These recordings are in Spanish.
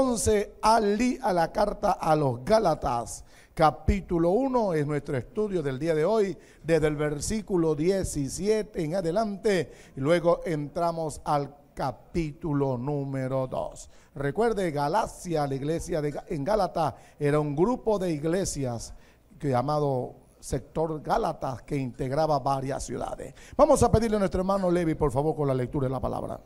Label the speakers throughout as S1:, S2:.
S1: 11 alí a la carta a los Gálatas, capítulo 1, es nuestro estudio del día de hoy, desde el versículo 17 en adelante, y luego entramos al capítulo número 2. Recuerde, Galacia, la iglesia de, en Gálata, era un grupo de iglesias que, llamado sector Gálatas que integraba varias ciudades. Vamos a pedirle a nuestro hermano Levi, por favor, con la lectura de la palabra.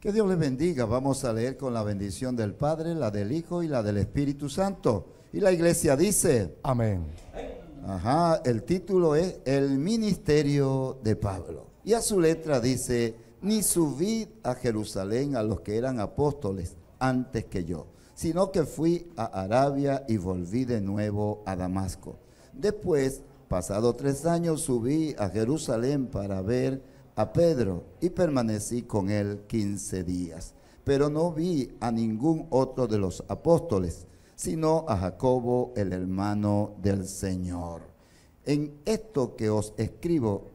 S1: Que Dios les bendiga.
S2: Vamos a leer con la bendición del Padre, la del Hijo y la del Espíritu Santo. Y la iglesia dice, amén. Ajá, el título es El Ministerio de Pablo. Y a su letra dice, ni subí a Jerusalén a los que eran apóstoles antes que yo, sino que fui a Arabia y volví de nuevo a Damasco. Después, pasado tres años, subí a Jerusalén para ver a Pedro y permanecí con él quince días. Pero no vi a ningún otro de los apóstoles, sino a Jacobo, el hermano del Señor. En esto que os escribo,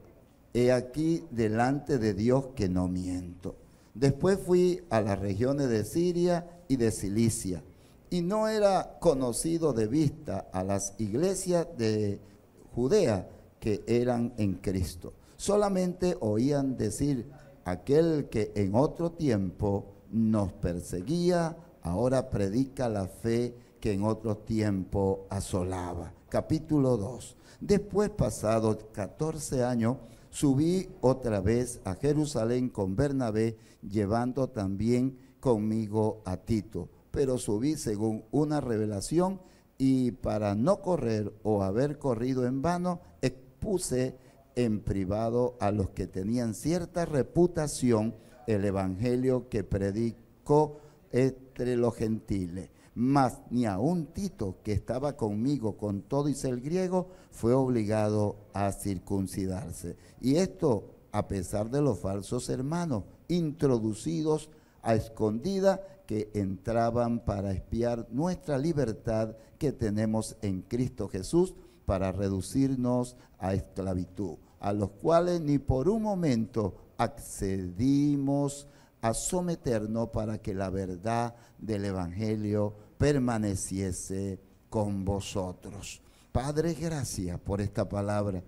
S2: he aquí delante de Dios que no miento. Después fui a las regiones de Siria y de Cilicia, y no era conocido de vista a las iglesias de Judea que eran en Cristo solamente oían decir, aquel que en otro tiempo nos perseguía, ahora predica la fe que en otro tiempo asolaba. Capítulo 2. Después, pasados 14 años, subí otra vez a Jerusalén con Bernabé, llevando también conmigo a Tito. Pero subí según una revelación y para no correr o haber corrido en vano, expuse en privado a los que tenían cierta reputación el evangelio que predicó entre los gentiles. Mas ni un Tito, que estaba conmigo con todo y ser griego, fue obligado a circuncidarse. Y esto a pesar de los falsos hermanos introducidos a escondida que entraban para espiar nuestra libertad que tenemos en Cristo Jesús para reducirnos a esclavitud, a los cuales ni por un momento accedimos a someternos para que la verdad del Evangelio permaneciese con vosotros. Padre, gracias por esta palabra.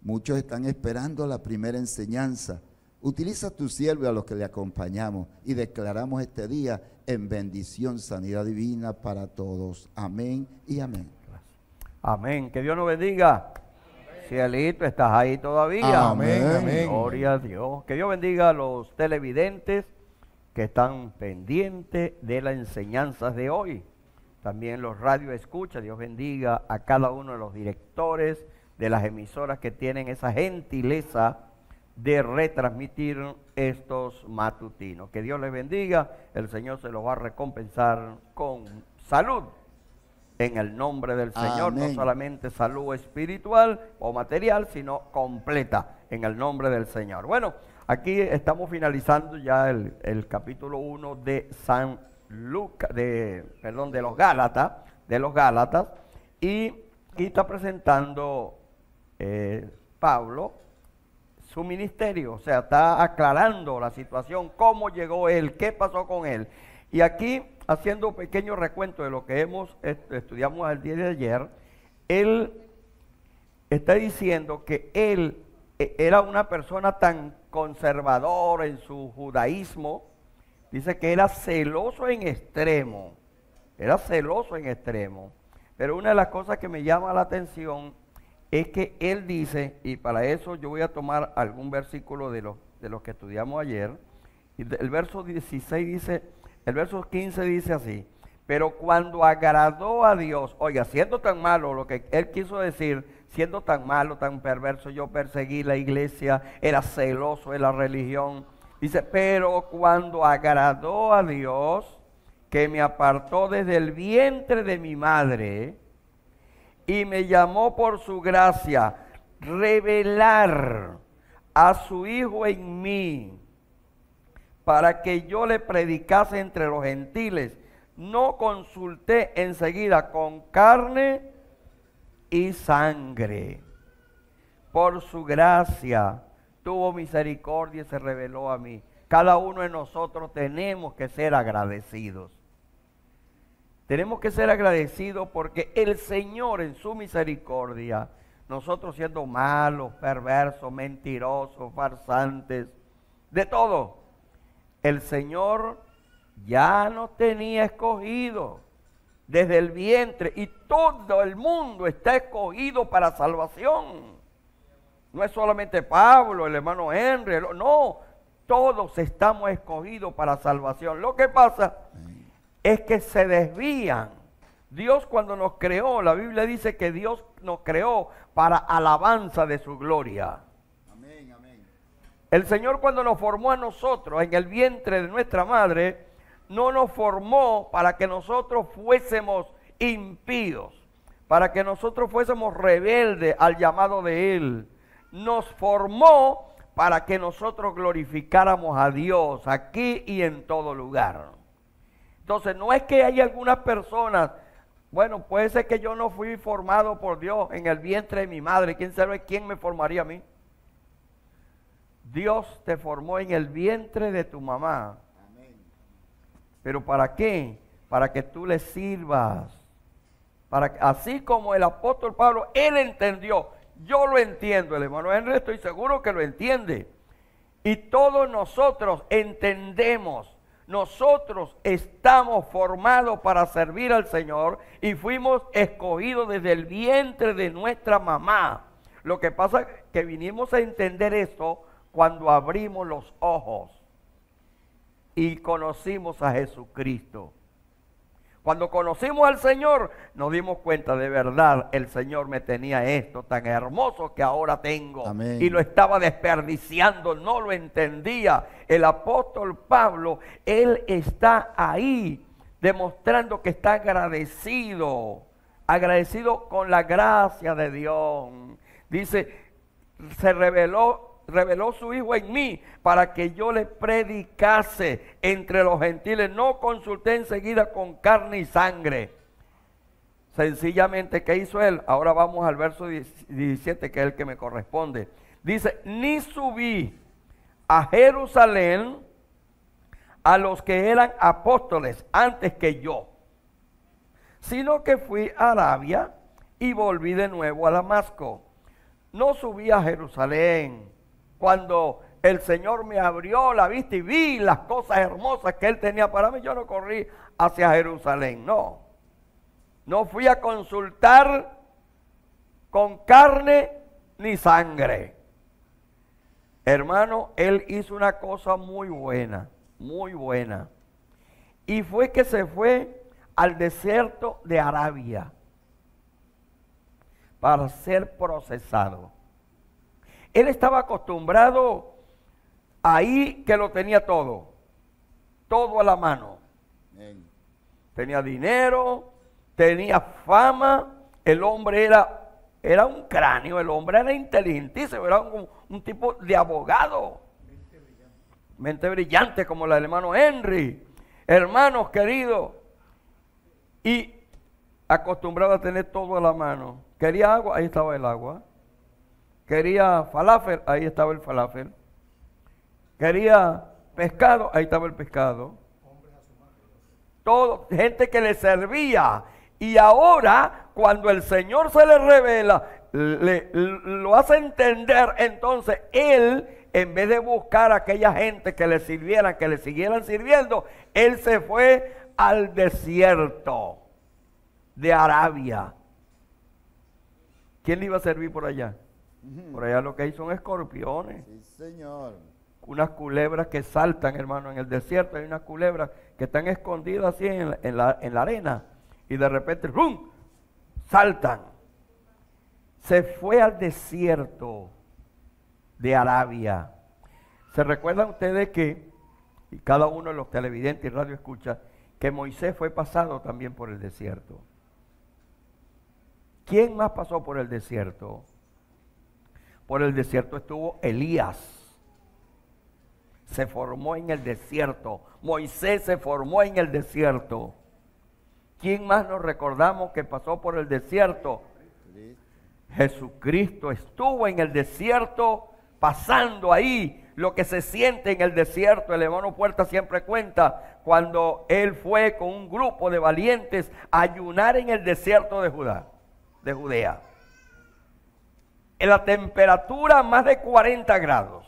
S2: Muchos están esperando la primera enseñanza. Utiliza tu siervo a los que le acompañamos y declaramos este día en bendición, sanidad divina para todos. Amén y amén.
S3: Amén. Que Dios nos bendiga. Cielito, estás ahí todavía. Amén, amén. Gloria a Dios. Que Dios bendiga a los televidentes que están pendientes de las enseñanzas de hoy. También los radio escucha. Dios bendiga a cada uno de los directores de las emisoras que tienen esa gentileza de retransmitir estos matutinos. Que Dios les bendiga, el Señor se los va a recompensar con salud en el nombre del Señor, no solamente salud espiritual o material, sino completa en el nombre del Señor. Bueno, aquí estamos finalizando ya el, capítulo 1 de San Lucas, de, perdón, de los Gálatas, de los Gálatas, y aquí está presentando eh, Pablo su ministerio, o sea, está aclarando la situación, cómo llegó él, qué pasó con él. Y aquí haciendo un pequeño recuento de lo que hemos estudiamos el día de ayer, él está diciendo que él e, era una persona tan conservadora en su judaísmo, dice que era celoso en extremo, era celoso en extremo. Pero una de las cosas que me llama la atención es que él dice, y para eso yo voy a tomar algún versículo de los, que estudiamos ayer, y el verso 16 dice, el verso 15 dice así, pero cuando agradó a Dios, oiga, siendo tan malo lo que él quiso decir, siendo tan malo, tan perverso, yo perseguí la iglesia, era celoso de la religión. Dice, pero cuando agradó a Dios, que me apartó desde el vientre de mi madre y me llamó por su gracia, revelar a su Hijo en mí para que yo le predicase entre los gentiles. No consulté enseguida con carne y sangre. Por su gracia tuvo misericordia y se reveló a mí. Cada uno de nosotros tenemos que ser agradecidos. Tenemos que ser agradecidos porque el Señor en su misericordia, nosotros siendo malos, perversos, mentirosos, farsantes, de todo, el Señor ya nos tenía escogido desde el vientre y todo el mundo está escogido para salvación. No es solamente Pablo, el hermano Henry, no, todos estamos escogidos para salvación. Lo que pasa es que se desvían. Dios cuando nos creó, la Biblia dice que Dios nos creó para alabanza de su gloria. El Señor cuando nos formó a nosotros en el vientre de nuestra madre, no nos formó para que nosotros fuésemos impíos, para que nosotros fuésemos rebeldes al llamado de Él. Nos formó para que nosotros glorificáramos a Dios aquí y en todo lugar. Entonces, no es que hay algunas personas, bueno, puede ser que yo no fui formado por Dios en el vientre de mi madre, quién sabe quién me formaría a mí. Dios te formó en el vientre de tu mamá. Amén. Pero ¿para qué? Para que tú le sirvas. Para así como el apóstol Pablo, él entendió. Yo lo entiendo, el hermano Henry, estoy seguro que lo entiende. Y todos nosotros entendemos. Nosotros estamos formados para servir al Señor y fuimos escogidos desde el vientre de nuestra mamá. Lo que pasa es que vinimos a entender esto cuando abrimos los ojos y conocimos a Jesucristo. Cuando conocimos al Señor, nos dimos cuenta de verdad, el Señor me tenía esto tan hermoso que ahora tengo. Y lo estaba desperdiciando, no lo entendía. El apóstol Pablo, él está ahí demostrando que está agradecido, agradecido con la gracia de Dios. Dice, se reveló reveló su Hijo en mí para que yo le predicase entre los gentiles. No consulté enseguida con carne y sangre. Sencillamente, ¿qué hizo él? Ahora vamos al verso 17, que es el que me corresponde. Dice, ni subí a Jerusalén a los que eran apóstoles antes que yo, sino que fui a Arabia y volví de nuevo a Damasco. No subí a Jerusalén cuando el Señor me abrió la vista y vi las cosas hermosas que Él tenía para mí, yo no corrí hacia Jerusalén, no. No fui a consultar con carne ni sangre. Hermano, Él hizo una cosa muy buena, muy buena. Y fue que se fue al desierto de Arabia para ser procesado. Él estaba acostumbrado ahí que lo tenía todo, todo a la mano. Tenía dinero, tenía fama, el hombre era, era un cráneo, el hombre era inteligentísimo, era un, un tipo de abogado. Mente brillante. Mente brillante como la del hermano Henry. Hermanos queridos, y acostumbrado a tener todo a la mano. Quería agua, ahí estaba el agua. Quería falafel, ahí estaba el falafel. Quería pescado, ahí estaba el pescado. Todo, gente que le servía. Y ahora, cuando el Señor se le revela, le, lo hace entender, entonces Él, en vez de buscar a aquella gente que le sirviera, que le siguieran sirviendo, Él se fue al desierto de Arabia. ¿Quién le iba a servir por allá? Por allá lo que hay son escorpiones.
S2: Sí, señor.
S3: Unas culebras que saltan, hermano, en el desierto hay unas culebras que están escondidas así en la, arena y de repente, ¡rum! Saltan. Se fue al desierto de Arabia. ¿Se recuerdan ustedes que, y cada uno de los televidentes y radio escucha, que Moisés fue pasado también por el desierto? ¿Quién más pasó por el desierto? Por el desierto estuvo Elías. Se formó en el desierto. Moisés se formó en el desierto. ¿Quién más nos recordamos que pasó por el desierto? Jesucristo estuvo en el desierto pasando ahí lo que se siente en el desierto. El hermano Puerta siempre cuenta cuando él fue con un grupo de valientes a ayunar en el desierto de Judá, de Judea en la temperatura más de 40 grados.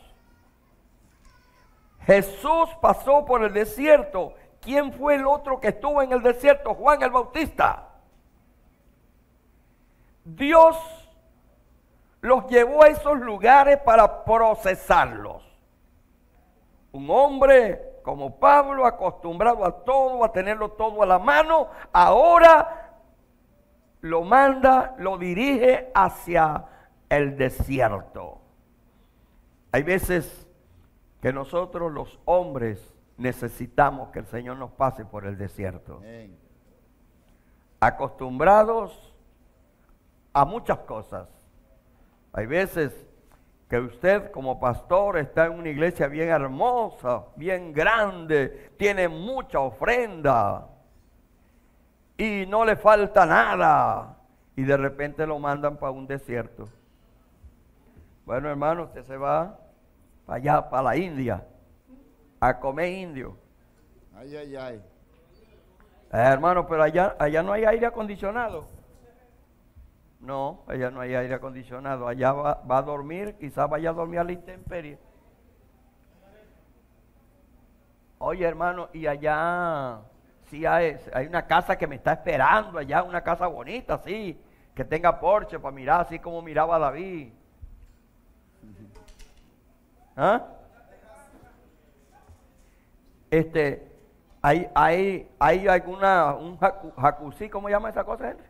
S3: Jesús pasó por el desierto. ¿Quién fue el otro que estuvo en el desierto? Juan el Bautista. Dios los llevó a esos lugares para procesarlos. Un hombre como Pablo, acostumbrado a todo, a tenerlo todo a la mano, ahora lo manda, lo dirige hacia el desierto. Hay veces que nosotros los hombres necesitamos que el Señor nos pase por el desierto. Acostumbrados a muchas cosas. Hay veces que usted como pastor está en una iglesia bien hermosa, bien grande, tiene mucha ofrenda y no le falta nada. Y de repente lo mandan para un desierto. Bueno, hermano, usted se va allá, para la India, a comer indio. Ay, ay, ay. Eh, hermano, pero allá, allá no hay aire acondicionado. No, allá no hay aire acondicionado. Allá va, a dormir, quizás vaya a dormir a la intemperie. Oye, hermano, y allá sí hay, hay, una casa que me está esperando allá, una casa bonita, sí, que tenga porche para mirar, así como miraba David. ¿Ah? Este, hay, hay, hay alguna, un jacuzzi, ¿cómo llama esa cosa, gente?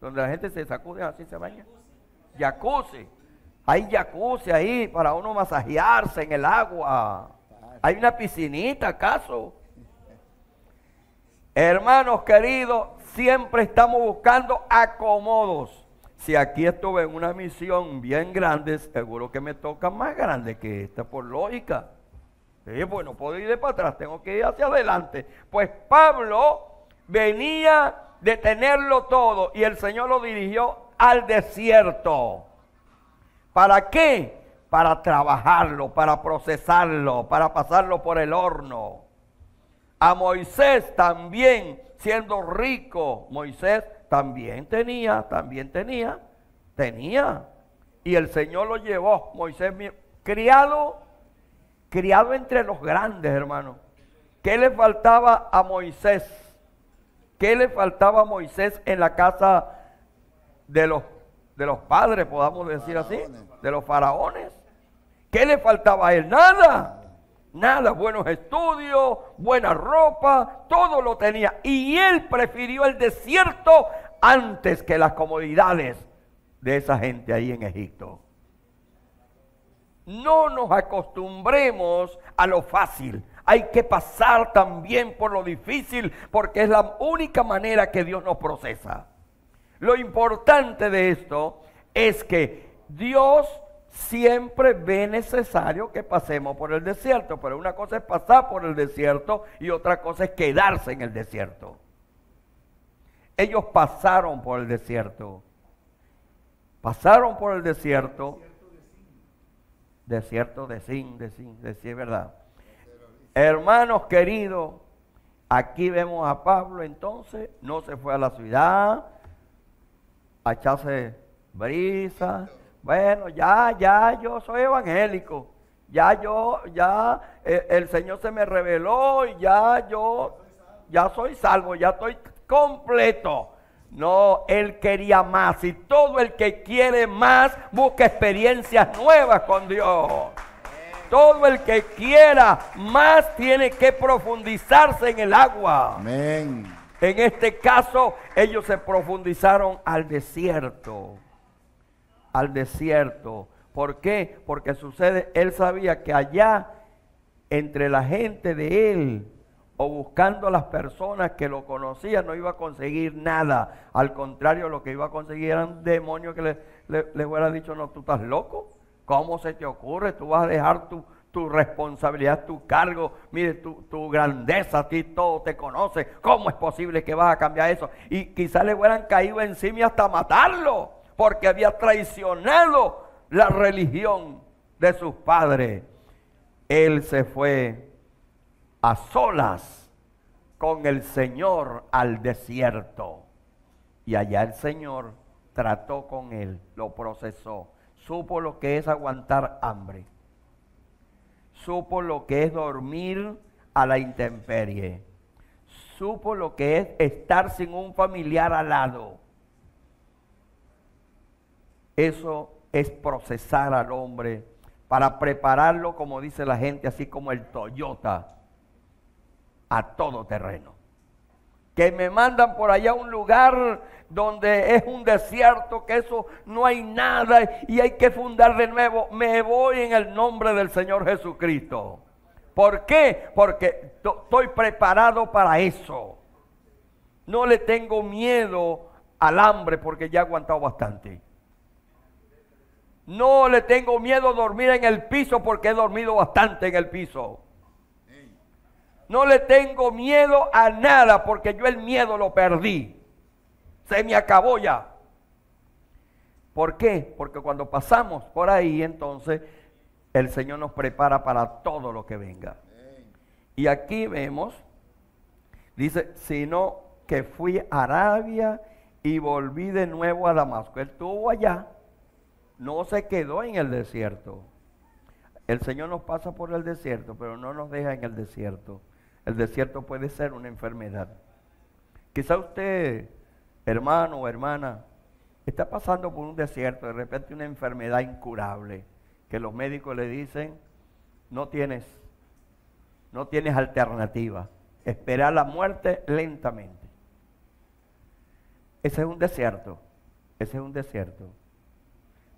S3: Donde la gente se sacude, así se baña. Jacuzzi. Hay jacuzzi ahí para uno masajearse en el agua. Hay una piscinita, ¿acaso? Hermanos queridos, siempre estamos buscando acomodos si aquí estuve en una misión bien grande, seguro que me toca más grande que esta, por lógica. Sí, pues no puedo ir de para atrás, tengo que ir hacia adelante. Pues Pablo venía de tenerlo todo y el Señor lo dirigió al desierto. ¿Para qué? Para trabajarlo, para procesarlo, para pasarlo por el horno. A Moisés también, siendo rico, Moisés también tenía, también tenía, tenía. Y el Señor lo llevó, Moisés, criado, criado entre los grandes, hermano. ¿Qué le faltaba a Moisés? ¿Qué le faltaba a Moisés en la casa de los, de los padres, podamos decir así? De los faraones. ¿Qué le faltaba a él? Nada. Nada, buenos estudios, buena ropa, todo lo tenía. Y él prefirió el desierto antes que las comodidades de esa gente ahí en Egipto. No nos acostumbremos a lo fácil. Hay que pasar también por lo difícil porque es la única manera que Dios nos procesa. Lo importante de esto es que Dios siempre ve necesario que pasemos por el desierto, pero una cosa es pasar por el desierto y otra cosa es quedarse en el desierto ellos pasaron por el desierto. Pasaron por el desierto. Desierto de Sin, de Sin, de Sin, ¿verdad? Hermanos queridos, aquí vemos a Pablo entonces, no se fue a la ciudad, a echarse brisa. Bueno, ya, ya, yo soy evangélico. Ya yo, ya el Señor se me reveló, y ya yo, ya soy salvo, ya estoy completo. No, él quería más. Y todo el que quiere más busca experiencias nuevas con Dios. Todo el que quiera más tiene que profundizarse en el agua. Amén. En este caso, ellos se profundizaron al desierto. Al desierto. ¿Por qué? Porque sucede, él sabía que allá, entre la gente de él, buscando a las personas que lo conocían, no iba a conseguir nada. Al contrario, lo que iba a conseguir un demonio que le, le, hubiera dicho, no, tú estás loco. ¿Cómo se te ocurre? Tú vas a dejar tu, tu responsabilidad, tu cargo, mire, tu, grandeza, a ti todo te conoce. ¿Cómo es posible que vas a cambiar eso? Y quizás le hubieran caído encima hasta matarlo, porque había traicionado la religión de sus padres. Él se fue a solas con el Señor al desierto. Y allá el Señor trató con él, lo procesó, supo lo que es aguantar hambre, supo lo que es dormir a la intemperie, supo lo que es estar sin un familiar al lado. Eso es procesar al hombre para prepararlo, como dice la gente, así como el Toyota a todo terreno. Que me mandan por allá a un lugar donde es un desierto, que eso no hay nada y hay que fundar de nuevo. Me voy en el nombre del Señor Jesucristo. ¿Por qué? Porque estoy preparado para eso. No le tengo miedo al hambre porque ya he aguantado bastante. No le tengo miedo a dormir en el piso porque he dormido bastante en el piso. No le tengo miedo a nada porque yo el miedo lo perdí. Se me acabó ya. ¿Por qué? Porque cuando pasamos por ahí, entonces el Señor nos prepara para todo lo que venga. Y aquí vemos, dice, sino que fui a Arabia y volví de nuevo a Damasco. Él estuvo allá, no se quedó en el desierto. El Señor nos pasa por el desierto, pero no nos deja en el desierto. El desierto puede ser una enfermedad. Quizá usted, hermano o hermana, está pasando por un desierto, de repente una enfermedad incurable, que los médicos le dicen, no tienes, no tienes alternativa. Esperar la muerte lentamente. Ese es un desierto, ese es un desierto.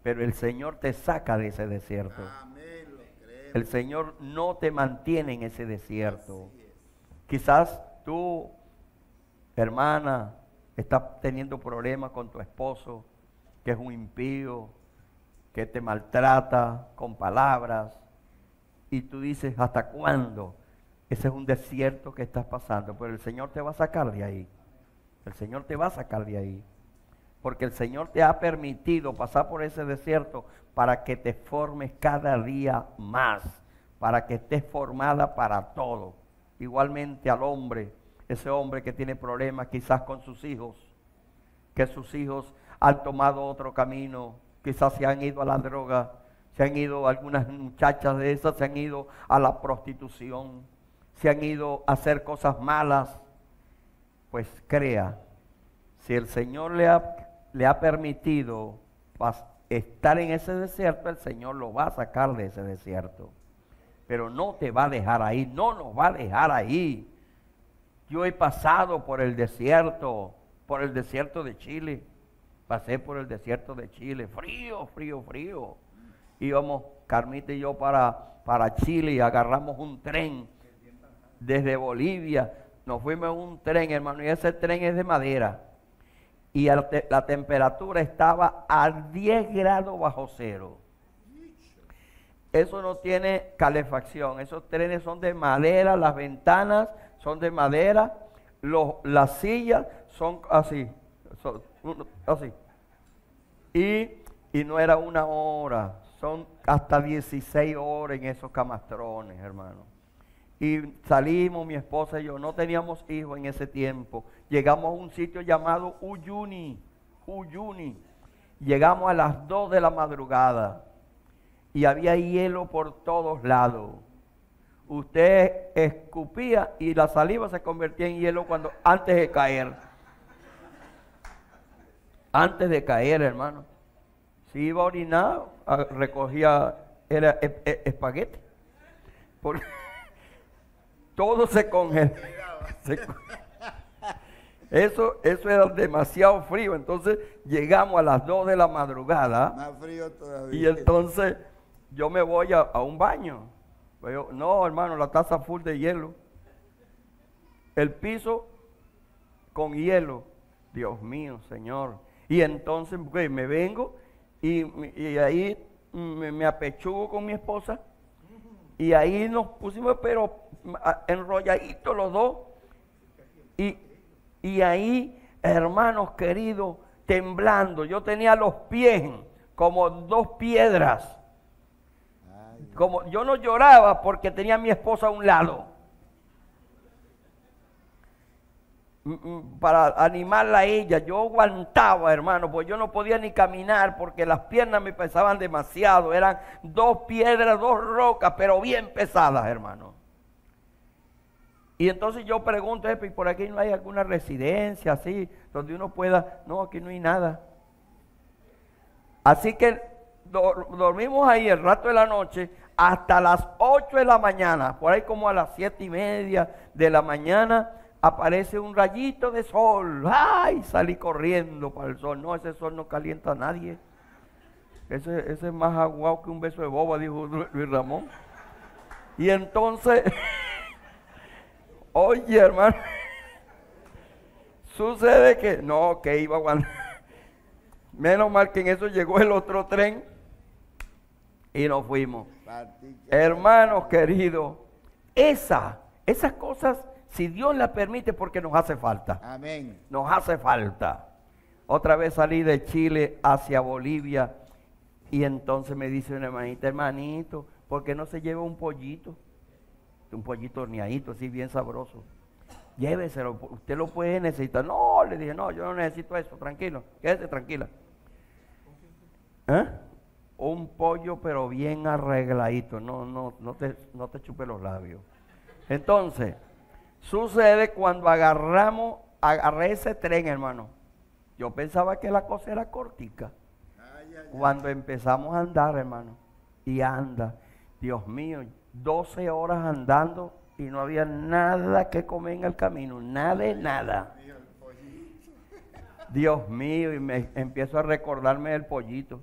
S3: Pero el Señor te saca de ese desierto. el Señor no te mantiene en ese desierto. Quizás tú, hermana, estás teniendo problemas con tu esposo, que es un impío, que te maltrata con palabras, y tú dices, ¿hasta cuándo? Ese es un desierto que estás pasando, pero el Señor te va a sacar de ahí. El Señor te va a sacar de ahí. Porque el Señor te ha permitido pasar por ese desierto para que te formes cada día más, para que estés formada para todo igualmente al hombre, ese hombre que tiene problemas quizás con sus hijos, que sus hijos han tomado otro camino, quizás se han ido a la droga, se han ido algunas muchachas de esas, se han ido a la prostitución, se han ido a hacer cosas malas. Pues crea, si el Señor le ha, le ha permitido estar en ese desierto, el Señor lo va a sacar de ese desierto pero no te va a dejar ahí, no nos va a dejar ahí. Yo he pasado por el desierto, por el desierto de Chile, pasé por el desierto de Chile, frío, frío, frío. Íbamos, Carmita y yo, para, para Chile y agarramos un tren desde Bolivia, nos fuimos en un tren, hermano, y ese tren es de madera. Y la, la temperatura estaba a 10 grados bajo cero. Eso no tiene calefacción. Esos trenes son de madera, las ventanas son de madera, las sillas son así, así. Y, y no era una hora, son hasta 16 horas en esos camastrones, hermano. Y salimos, mi esposa y yo, no teníamos hijos en ese tiempo. Llegamos a un sitio llamado Uyuni, Uyuni. Llegamos a las 2 de la madrugada y había hielo por todos lados. Usted escupía y la saliva se convertía en hielo cuando antes de caer. Antes de caer, hermano. Si iba a orinar, recogía, era e, e, espagueti. todo se congelaba. Eso, eso era demasiado frío. Entonces llegamos a las 2 de la madrugada. Más
S2: frío todavía.
S3: Y entonces yo me voy a, un baño. Pues no, hermano, la taza full de hielo. El piso con hielo. Dios mío, Señor. Y entonces me vengo y, ahí mm, me, apechugo con mi esposa. Y ahí nos pusimos, pero mm, enrolladitos los dos. Y, y ahí, hermanos queridos, temblando. Yo tenía los pies como dos piedras como yo no lloraba porque tenía a mi esposa a un lado. Mm, mm, para animarla a ella, yo aguantaba, hermano, pues yo no podía ni caminar porque las piernas me pesaban demasiado. Eran dos piedras, dos rocas, pero bien pesadas, hermano. Y entonces yo pregunto, ¿y por aquí no hay alguna residencia así donde uno pueda? No, aquí no hay nada. Así que dormimos ahí el rato de la noche hasta las 8 de la mañana, por ahí como a las 7 y media de la mañana, aparece un rayito de sol. ¡Ay! Salí corriendo para el sol. No, ese sol no calienta a nadie. Ese, ese es más aguado que un beso de boba, dijo Luis Ramón. Y entonces, oye hermano, sucede que, no, que iba a aguantar. Menos mal que en eso llegó el otro tren y nos fuimos. Hermanos queridos, esa, esas cosas, si Dios las permite, porque nos hace falta. Amén. Nos hace falta. Otra vez salí de Chile hacia Bolivia y entonces me dice una hermanita, hermanito, ¿por qué no se lleva un pollito? Un pollito horneadito, así bien sabroso. Lléveselo, usted lo puede necesitar. No, le dije, no, yo no necesito eso, tranquilo, quédese tranquila. ¿Eh? un pollo pero bien arregladito, no, no, no te, no te chupe los labios. Entonces, sucede cuando agarramos, agarré ese tren, hermano. Yo pensaba que la cosa era cortica. cuando empezamos a andar, hermano, y anda, Dios mío, 12 horas andando y no había nada que comer en el camino, nada de nada. Dios mío, y me empiezo a recordarme del pollito.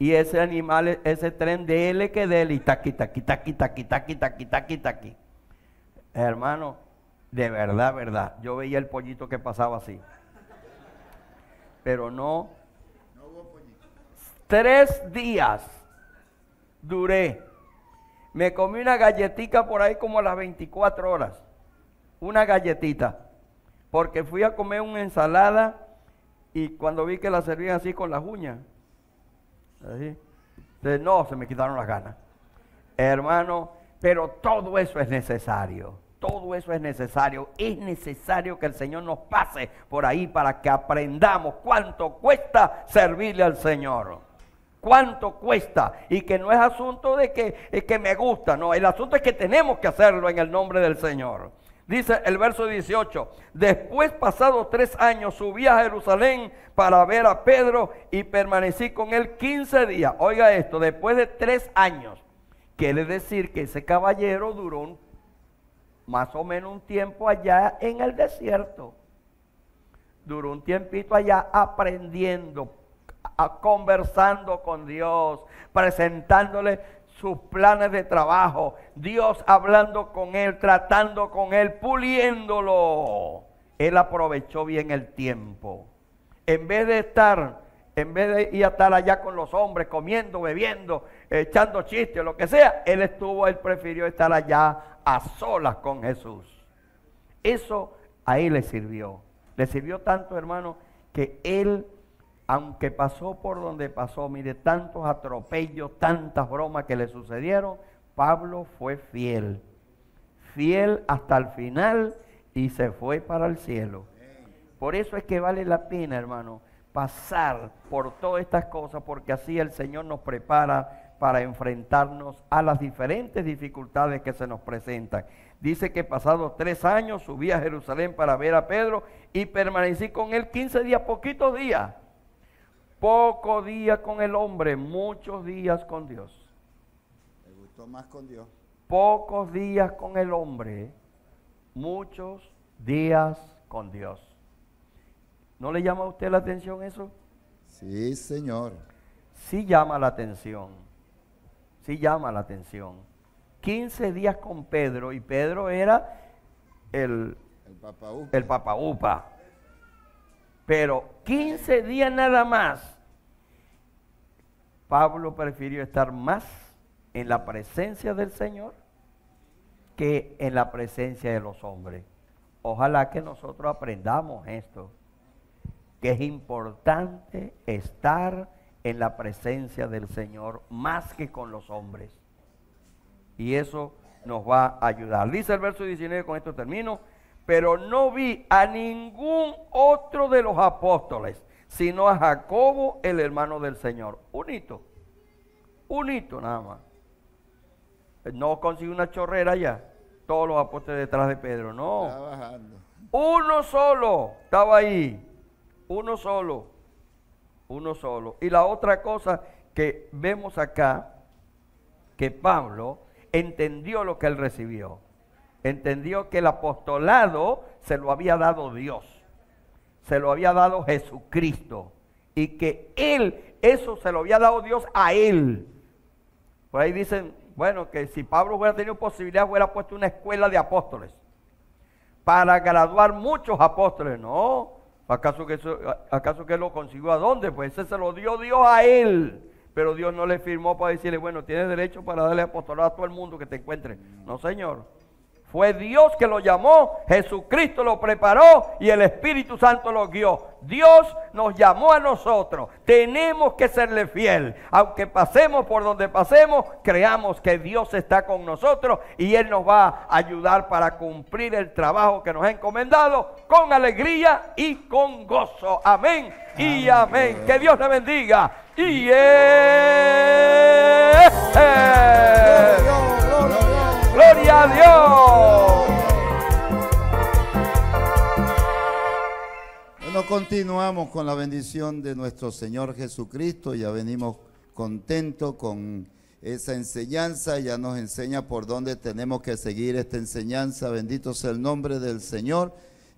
S3: Y ese animal, e, ese tren de él que él y taqui, taqui, taqui, taqui, taqui, taqui, taqui, Hermano, de verdad, verdad. Yo veía el pollito que pasaba así. Pero no. No hubo pollito. Tres días duré. Me comí una galletita por ahí como a las 24 horas. Una galletita. Porque fui a comer una ensalada y cuando vi que la servían así con las uñas, no, se me quitaron las ganas. Hermano, pero todo eso es necesario. Todo eso es necesario. Es necesario que el Señor nos pase por ahí para que aprendamos cuánto cuesta servirle al Señor. Cuánto cuesta. Y que no es asunto de que, es que me gusta. No, el asunto es que tenemos que hacerlo en el nombre del Señor. Dice el verso 18, después pasados tres años subí a Jerusalén para ver a Pedro y permanecí con él 15 días. Oiga esto, después de tres años, quiere decir que ese caballero duró más o menos un tiempo allá en el desierto. Duró un tiempito allá aprendiendo, a, conversando con Dios, presentándole sus planes de trabajo, Dios hablando con él, tratando con él, puliéndolo. Él aprovechó bien el tiempo. En vez de estar, en vez de ir a estar allá con los hombres, comiendo, bebiendo, echando chistes, lo que sea, él estuvo, él prefirió estar allá a solas con Jesús. Eso ahí le sirvió. Le sirvió tanto, hermano, que él aunque pasó por donde pasó, mire, tantos atropellos, tantas bromas que le sucedieron, Pablo fue fiel, fiel hasta el final y se fue para el cielo. Por eso es que vale la pena, hermano, pasar por todas estas cosas, porque así el Señor nos prepara para enfrentarnos a las diferentes dificultades que se nos presentan. Dice que pasados tres años subí a Jerusalén para ver a Pedro y permanecí con él 15 días, poquitos días Pocos días con el hombre, muchos días con Dios.
S2: Me gustó más con Dios.
S3: Pocos días con el hombre, muchos días con Dios. ¿No le llama a usted la atención eso? Sí, Señor. Sí llama la atención. Sí llama la atención. 15 días con Pedro y Pedro era el, el papaupa. El papaupa. Pero 15 días nada más, Pablo prefirió estar más en la presencia del Señor que en la presencia de los hombres. Ojalá que nosotros aprendamos esto, que es importante estar en la presencia del Señor más que con los hombres. Y eso nos va a ayudar. Dice el verso 19, con esto termino, pero no vi a ningún otro de los apóstoles, sino a Jacobo, el hermano del Señor. Unito, unito nada más. No consiguió una chorrera ya, todos los apóstoles detrás de Pedro, no. Uno solo estaba ahí, uno solo, uno solo. Y la otra cosa que vemos acá, que Pablo entendió lo que él recibió entendió que el apostolado se lo había dado Dios, se lo había dado Jesucristo y que él, eso se lo había dado Dios a él. Por ahí dicen, bueno, que si Pablo hubiera tenido posibilidad, hubiera puesto una escuela de apóstoles para graduar muchos apóstoles. No, ¿acaso que, acaso que lo consiguió a dónde? Pues ese se lo dio Dios a él. Pero Dios no le firmó para decirle, bueno, tienes derecho para darle apostolado a todo el mundo que te encuentre. No, señor. Fue Dios que lo llamó, Jesucristo lo preparó y el Espíritu Santo lo guió. Dios nos llamó a nosotros. Tenemos que serle fiel. Aunque pasemos por donde pasemos, creamos que Dios está con nosotros y Él nos va a ayudar para cumplir el trabajo que nos ha encomendado con alegría y con gozo. Amén y amén. Que Dios le bendiga. Y Gloria a Dios.
S2: continuamos con la bendición de nuestro Señor Jesucristo. Ya venimos contentos con esa enseñanza. Ya nos enseña por dónde tenemos que seguir esta enseñanza. Bendito sea el nombre del Señor.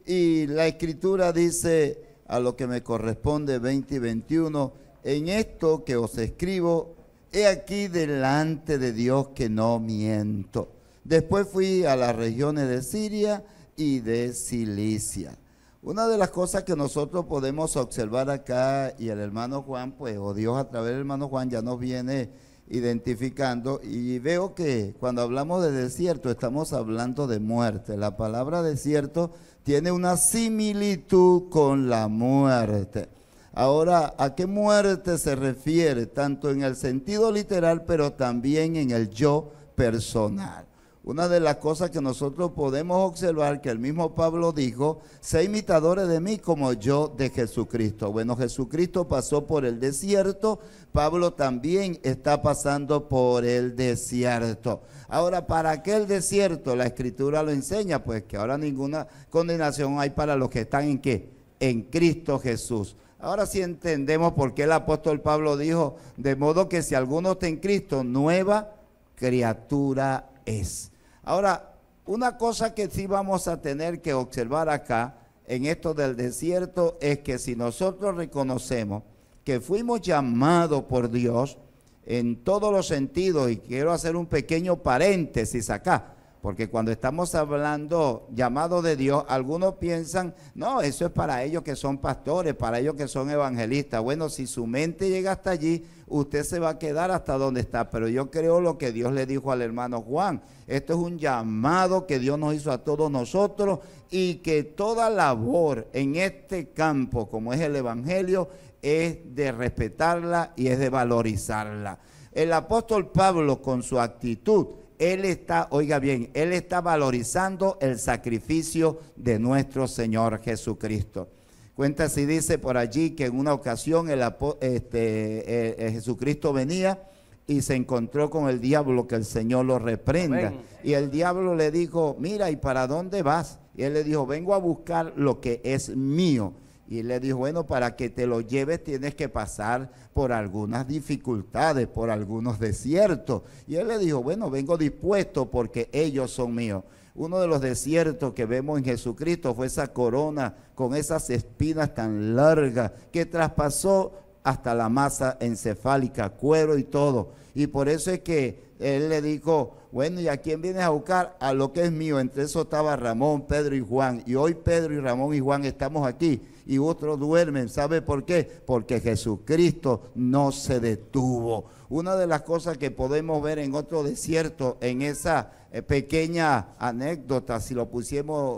S2: Y la escritura dice a lo que me corresponde 20 y 21, en esto que os escribo, he aquí delante de Dios que no miento. Después fui a las regiones de Siria y de Cilicia. Una de las cosas que nosotros podemos observar acá, y el hermano Juan, pues, o Dios a través del hermano Juan ya nos viene identificando, y veo que cuando hablamos de desierto estamos hablando de muerte. La palabra desierto tiene una similitud con la muerte. Ahora, ¿a qué muerte se refiere? Tanto en el sentido literal, pero también en el yo personal. Una de las cosas que nosotros podemos observar que el mismo Pablo dijo, sé imitadores de mí como yo de Jesucristo. Bueno, Jesucristo pasó por el desierto, Pablo también está pasando por el desierto. Ahora, ¿para qué el desierto? La escritura lo enseña, pues que ahora ninguna condenación hay para los que están en qué? En Cristo Jesús. Ahora sí entendemos por qué el apóstol Pablo dijo, de modo que si alguno está en Cristo, nueva criatura es. Ahora, una cosa que sí vamos a tener que observar acá en esto del desierto es que si nosotros reconocemos que fuimos llamados por Dios en todos los sentidos, y quiero hacer un pequeño paréntesis acá, porque cuando estamos hablando llamado de Dios, algunos piensan, no, eso es para ellos que son pastores, para ellos que son evangelistas. Bueno, si su mente llega hasta allí, usted se va a quedar hasta donde está. Pero yo creo lo que Dios le dijo al hermano Juan. Esto es un llamado que Dios nos hizo a todos nosotros y que toda labor en este campo, como es el Evangelio, es de respetarla y es de valorizarla. El apóstol Pablo con su actitud él está, oiga bien, Él está valorizando el sacrificio de nuestro Señor Jesucristo. Cuenta si dice por allí que en una ocasión el, este, eh, eh, Jesucristo venía y se encontró con el diablo, que el Señor lo reprenda. Y el diablo le dijo, mira, ¿y para dónde vas? Y él le dijo, vengo a buscar lo que es mío y le dijo, bueno, para que te lo lleves tienes que pasar por algunas dificultades, por algunos desiertos. Y él le dijo, bueno, vengo dispuesto porque ellos son míos. Uno de los desiertos que vemos en Jesucristo fue esa corona con esas espinas tan largas que traspasó hasta la masa encefálica, cuero y todo. Y por eso es que él le dijo, bueno, ¿y a quién vienes a buscar? A lo que es mío. Entre eso estaba Ramón, Pedro y Juan. Y hoy Pedro y Ramón y Juan estamos aquí y otros duermen. ¿Sabe por qué? Porque Jesucristo no se detuvo. Una de las cosas que podemos ver en otro desierto, en esa eh, pequeña anécdota, si lo,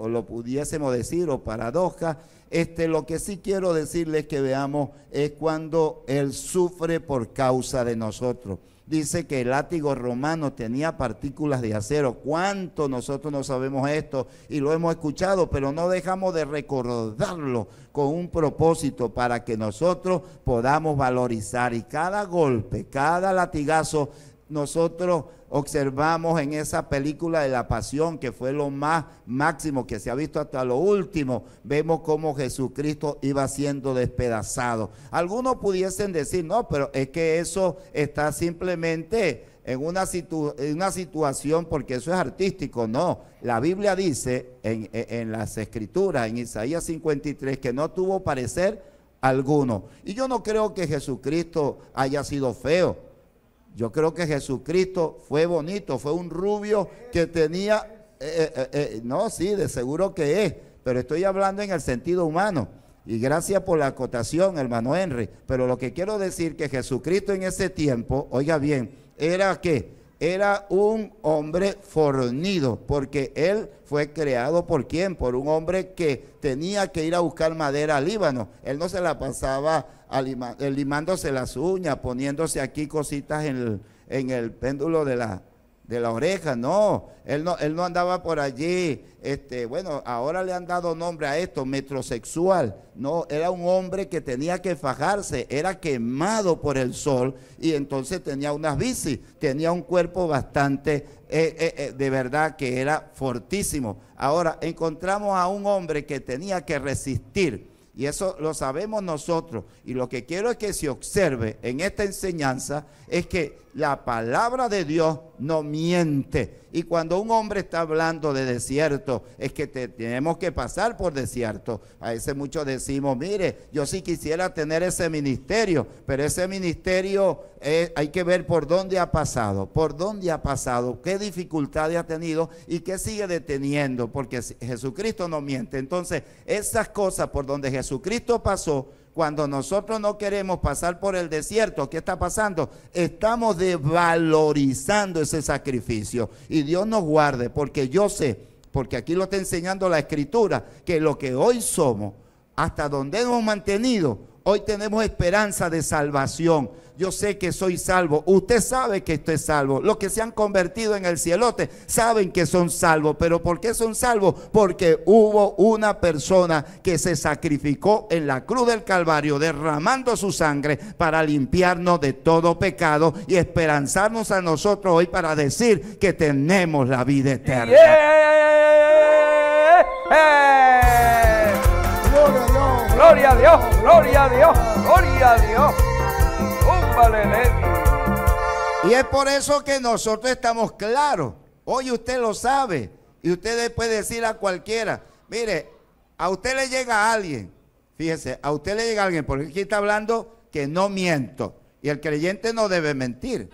S2: lo pudiésemos decir, o paradoja, este, lo que sí quiero decirles que veamos es cuando Él sufre por causa de nosotros dice que el látigo romano tenía partículas de acero. ¿Cuánto nosotros no sabemos esto y lo hemos escuchado, pero no dejamos de recordarlo con un propósito para que nosotros podamos valorizar y cada golpe, cada latigazo nosotros observamos en esa película de la pasión, que fue lo más máximo que se ha visto hasta lo último, vemos cómo Jesucristo iba siendo despedazado. Algunos pudiesen decir, no, pero es que eso está simplemente en una, situación, porque eso es artístico, no. La Biblia dice en las escrituras, en Isaías 53, que no tuvo parecer alguno. Y yo no creo que Jesucristo haya sido feo. Yo creo que Jesucristo fue bonito, fue un rubio que tenía, eh, eh, eh, no, sí, de seguro que es, pero estoy hablando en el sentido humano. Y gracias por la acotación, hermano Henry. Pero lo que quiero decir que Jesucristo en ese tiempo, oiga bien, era que era un hombre fornido, porque él fue creado por quién? Por un hombre que tenía que ir a buscar madera al Líbano. Él no se la pasaba limándose las uñas, poniéndose aquí cositas en el péndulo de la, de la oreja, no, él no, él no andaba por allí, este, bueno, ahora le han dado nombre a esto, metrosexual, no, era un hombre que tenía que fajarse, era quemado por el sol y entonces tenía unas bicis, tenía un cuerpo bastante, eh, eh, eh, de verdad que era fortísimo. Ahora, encontramos a un hombre que tenía que resistir, y eso lo sabemos nosotros, y lo que quiero es que se observe en esta enseñanza es que la palabra de Dios no miente. Y cuando un hombre está hablando de desierto, es que tenemos que pasar por desierto. A veces muchos decimos, mire, yo sí quisiera tener ese ministerio, pero ese ministerio eh, hay que ver por dónde ha pasado, por dónde ha pasado, qué dificultades ha tenido y qué sigue deteniendo, porque Jesucristo no miente. Entonces, esas cosas por donde Jesucristo pasó, cuando nosotros no queremos pasar por el desierto, ¿qué está pasando? Estamos desvalorizando ese sacrificio. Y Dios nos guarde, porque yo sé, porque aquí lo está enseñando la escritura, que lo que hoy somos, hasta donde hemos mantenido, Hoy tenemos esperanza de salvación. Yo sé que soy salvo. Usted sabe que estoy salvo. Los que se han convertido en el cielote saben que son salvos. Pero ¿por qué son salvos? Porque hubo una persona que se sacrificó en la cruz del Calvario, derramando su sangre para limpiarnos de todo pecado y esperanzarnos a nosotros hoy para decir que tenemos la vida eterna
S3: gloria a Dios, gloria a Dios, gloria a Dios.
S2: Y es por eso que nosotros estamos claros. Hoy usted lo sabe. Y usted puede decir a cualquiera, mire, a usted le llega alguien, fíjese, a usted le llega alguien, porque aquí está hablando que no miento. Y el creyente no debe mentir.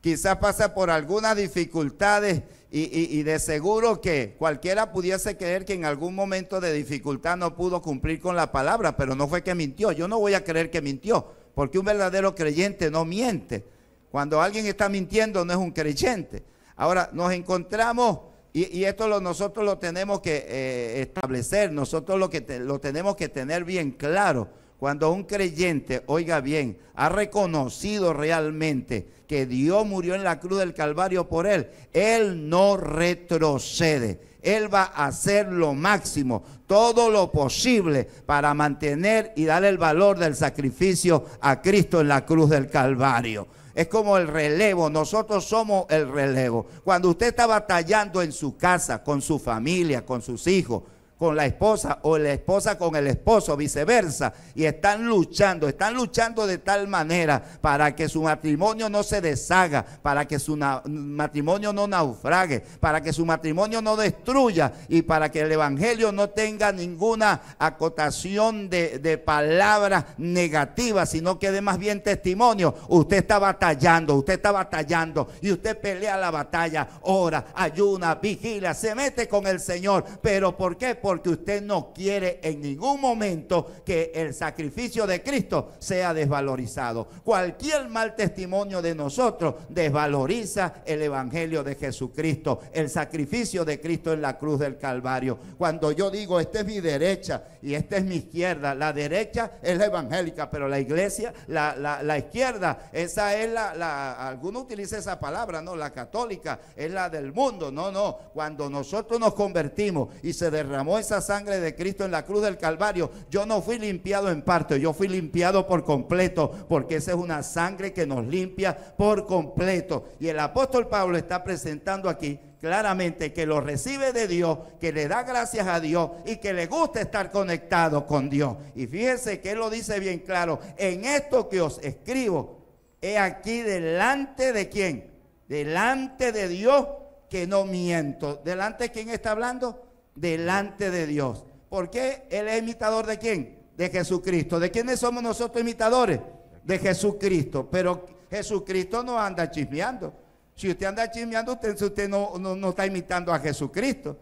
S2: Quizás pasa por algunas dificultades y, de seguro que cualquiera pudiese creer que en algún momento de dificultad no pudo cumplir con la palabra, pero no fue que mintió. Yo no voy a creer que mintió, porque un verdadero creyente no miente. Cuando alguien está mintiendo no es un creyente. Ahora, nos encontramos, y, esto nosotros lo tenemos que eh, establecer, nosotros lo, que lo tenemos que tener bien claro. Cuando un creyente, oiga bien, ha reconocido realmente que Dios murió en la cruz del Calvario por él, él no retrocede. Él va a hacer lo máximo, todo lo posible para mantener y dar el valor del sacrificio a Cristo en la cruz del Calvario. Es como el relevo, nosotros somos el relevo. Cuando usted está batallando en su casa, con su familia, con sus hijos, con la esposa o la esposa con el esposo, viceversa. Y están luchando, están luchando de tal manera para que su matrimonio no se deshaga, para que su matrimonio no naufrague, para que su matrimonio no destruya y para que el Evangelio no tenga ninguna acotación de, palabras negativas, sino que dé más bien testimonio. Usted está batallando, usted está batallando y usted pelea la batalla, ora, ayuna, vigila, se mete con el Señor. Pero ¿por qué? porque usted no quiere en ningún momento que el sacrificio de Cristo sea desvalorizado. Cualquier mal testimonio de nosotros desvaloriza el Evangelio de Jesucristo, el sacrificio de Cristo en la cruz del Calvario. Cuando yo digo, esta es mi derecha y esta es mi izquierda, la derecha es la evangélica, pero la iglesia, la, izquierda, esa es la, la, alguno utiliza esa palabra, ¿no? La católica, es la del mundo, no, no. Cuando nosotros nos convertimos y se derramó esa sangre de Cristo en la cruz del Calvario, yo no fui limpiado en parte, yo fui limpiado por completo, porque esa es una sangre que nos limpia por completo. Y el apóstol Pablo está presentando aquí claramente que lo recibe de Dios, que le da gracias a Dios y que le gusta estar conectado con Dios. Y fíjense que él lo dice bien claro, en esto que os escribo, he aquí delante de quién, delante de Dios que no miento. ¿Delante de quién está hablando? delante de Dios. Porque Él es imitador de quién? De Jesucristo. ¿De quiénes somos nosotros imitadores? De Jesucristo. Pero Jesucristo no anda chismeando. Si usted anda chismeando, usted, usted no, no, no está imitando a Jesucristo.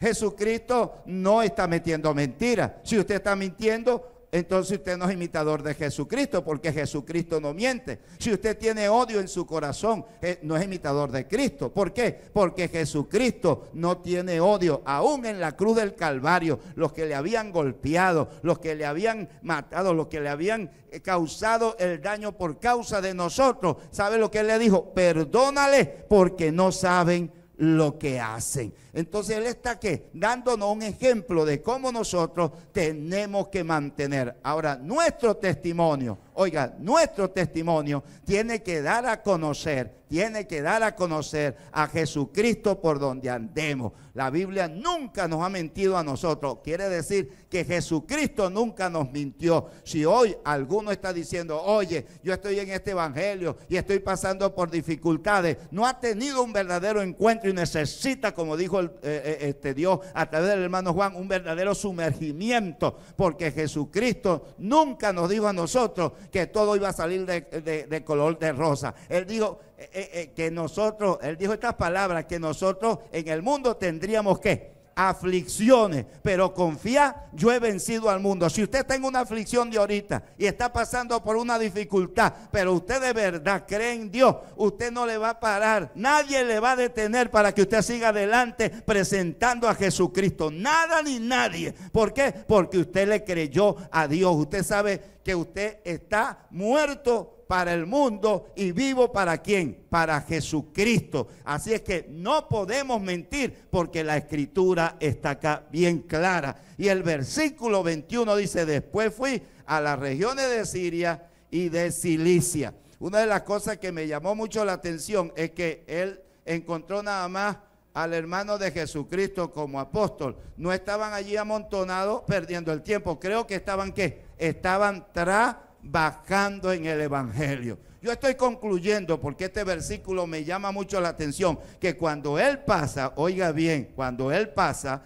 S2: Jesucristo no está metiendo mentiras. Si usted está mintiendo, entonces usted no es imitador de Jesucristo, porque Jesucristo no miente. Si usted tiene odio en su corazón, eh, no es imitador de Cristo. ¿Por qué? Porque Jesucristo no tiene odio. Aún en la cruz del Calvario, los que le habían golpeado, los que le habían matado, los que le habían eh, causado el daño por causa de nosotros, ¿sabe lo que él le dijo? Perdónale porque no saben lo que hacen. Entonces Él está que dándonos un ejemplo de cómo nosotros tenemos que mantener. Ahora, nuestro testimonio Oiga, nuestro testimonio tiene que dar a conocer, tiene que dar a conocer a Jesucristo por donde andemos. La Biblia nunca nos ha mentido a nosotros. Quiere decir que Jesucristo nunca nos mintió. Si hoy alguno está diciendo, oye, yo estoy en este evangelio y estoy pasando por dificultades, no ha tenido un verdadero encuentro y necesita, como dijo eh, eh, este Dios a través del hermano Juan, un verdadero sumergimiento, porque Jesucristo nunca nos dijo a nosotros, que todo iba a salir de, color de rosa. Él dijo eh, eh, eh, que nosotros, él dijo estas palabras, que nosotros en el mundo tendríamos que aflicciones, pero confía, yo he vencido al mundo. Si usted tiene una aflicción de ahorita y está pasando por una dificultad, pero usted de verdad cree en Dios, usted no le va a parar, nadie le va a detener para que usted siga adelante presentando a Jesucristo, nada ni nadie. ¿Por qué? Porque usted le creyó a Dios, usted sabe que usted está muerto para el mundo y vivo para quién? Para Jesucristo. Así es que no podemos mentir porque la escritura está acá bien clara. Y el versículo 21 dice, después fui a las regiones de Siria y de Cilicia. Una de las cosas que me llamó mucho la atención es que él encontró nada más al hermano de Jesucristo como apóstol. No estaban allí amontonados perdiendo el tiempo. Creo que estaban que Estaban tras bajando en el Evangelio. Yo estoy concluyendo porque este versículo me llama mucho la atención, que cuando Él pasa, oiga bien, cuando Él pasa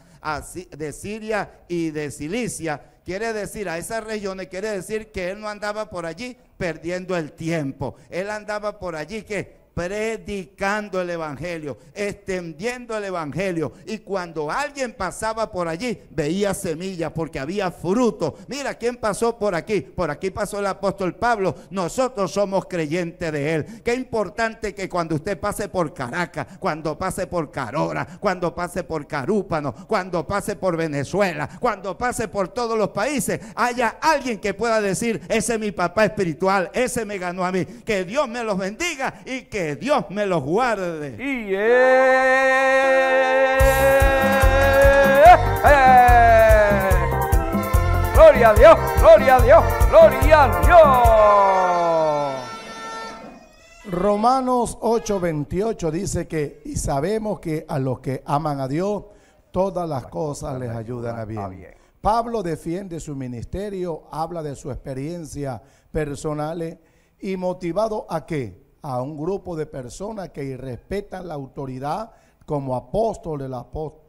S2: de Siria y de Cilicia, quiere decir a esas regiones, quiere decir que Él no andaba por allí perdiendo el tiempo, Él andaba por allí que predicando el Evangelio, extendiendo el Evangelio. Y cuando alguien pasaba por allí, veía semillas porque había fruto. Mira, ¿quién pasó por aquí? Por aquí pasó el apóstol Pablo. Nosotros somos creyentes de él. Qué importante que cuando usted pase por Caracas, cuando pase por Carora, cuando pase por Carúpano, cuando pase por Venezuela, cuando pase por todos los países, haya alguien que pueda decir, ese es mi papá espiritual, ese me ganó a mí. Que Dios me los bendiga y que Dios me los guarde.
S3: Y eh. Gloria a Dios, gloria a Dios, gloria
S4: a Dios.
S1: Romanos 8:28 dice que y sabemos que a los que aman a Dios, todas las cosas les ayudan a bien. Pablo defiende su ministerio, habla de su experiencia personal y motivado a qué? a un grupo de personas que irrespetan la autoridad como apóstol, de la,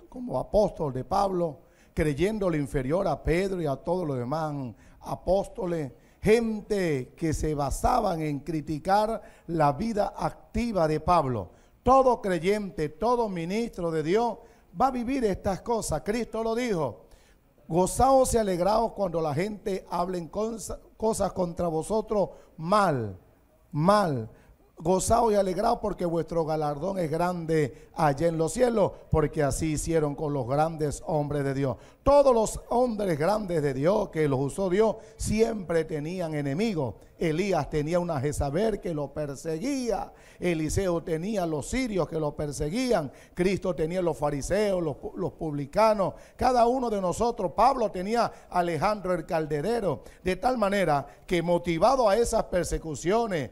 S1: como apóstol de Pablo, creyéndole inferior a Pedro y a todos los demás apóstoles, gente que se basaban en criticar la vida activa de Pablo. Todo creyente, todo ministro de Dios va a vivir estas cosas. Cristo lo dijo. Gozaos y alegraos cuando la gente hablen cosas contra vosotros mal, mal gozaos y alegrado porque vuestro galardón es grande allá en los cielos, porque así hicieron con los grandes hombres de Dios. Todos los hombres grandes de Dios que los usó Dios siempre tenían enemigos. Elías tenía una Jezabel que lo perseguía, Eliseo tenía los sirios que lo perseguían, Cristo tenía los fariseos, los, los publicanos, cada uno de nosotros, Pablo tenía Alejandro el Calderero, de tal manera que motivado a esas persecuciones,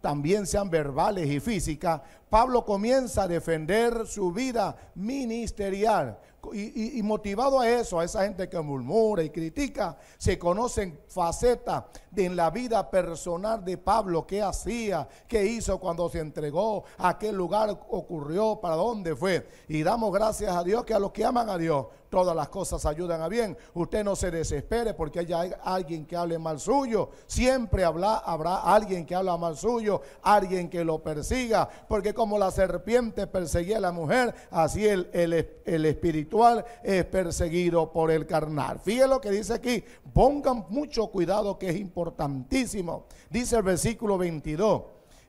S1: también sean verbales y físicas, Pablo comienza a defender su vida ministerial. Y, motivado a eso, a esa gente que murmura y critica, se conocen facetas de en la vida personal de Pablo, qué hacía, qué hizo cuando se entregó, a qué lugar ocurrió, para dónde fue. Y damos gracias a Dios que a los que aman a Dios, todas las cosas ayudan a bien. Usted no se desespere porque haya alguien que hable mal suyo. Siempre habrá alguien que habla mal suyo, alguien que lo persiga. Porque como la serpiente perseguía a la mujer, así el, el, espiritual es perseguido por el carnal. Fíjese lo que dice aquí. Pongan mucho cuidado que es importantísimo. Dice el versículo 22.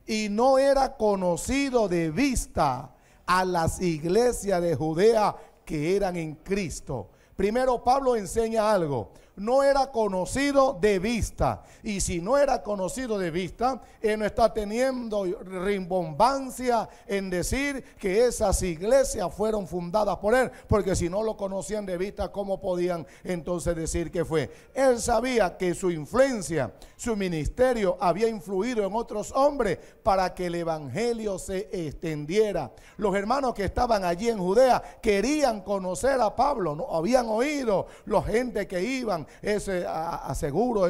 S1: Y no era conocido de vista a las iglesias de Judea que eran en Cristo. Primero Pablo enseña algo no era conocido de vista. Y si no era conocido de vista, él no está teniendo rimbombancia en decir que esas iglesias fueron fundadas por él, porque si no lo conocían de vista, ¿cómo podían entonces decir que fue? Él sabía que su influencia, su ministerio había influido en otros hombres para que el evangelio se extendiera. Los hermanos que estaban allí en Judea querían conocer a Pablo, no habían oído los gente que iban ese,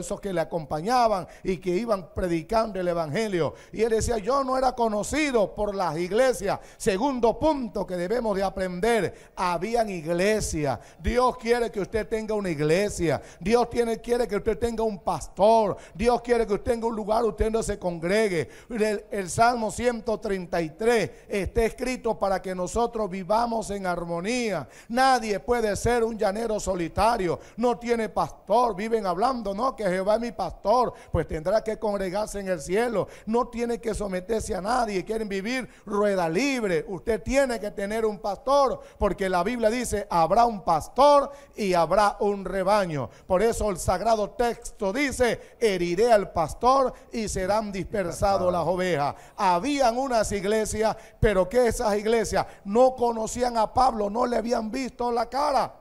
S1: esos que le acompañaban y que iban predicando el Evangelio. Y él decía, yo no era conocido por las iglesias. Segundo punto que debemos de aprender, habían iglesias. Dios quiere que usted tenga una iglesia. Dios tiene, quiere que usted tenga un pastor. Dios quiere que usted tenga un lugar, usted no se congregue. El, el Salmo 133 está escrito para que nosotros vivamos en armonía. Nadie puede ser un llanero solitario. No tiene pastor pastor, viven hablando, no, que Jehová es mi pastor, pues tendrá que congregarse en el cielo, no tiene que someterse a nadie, quieren vivir rueda libre, usted tiene que tener un pastor, porque la Biblia dice, habrá un pastor y habrá un rebaño. Por eso el sagrado texto dice, heriré al pastor y serán dispersados las ovejas. Habían unas iglesias, pero que esas iglesias no conocían a Pablo, no le habían visto la cara.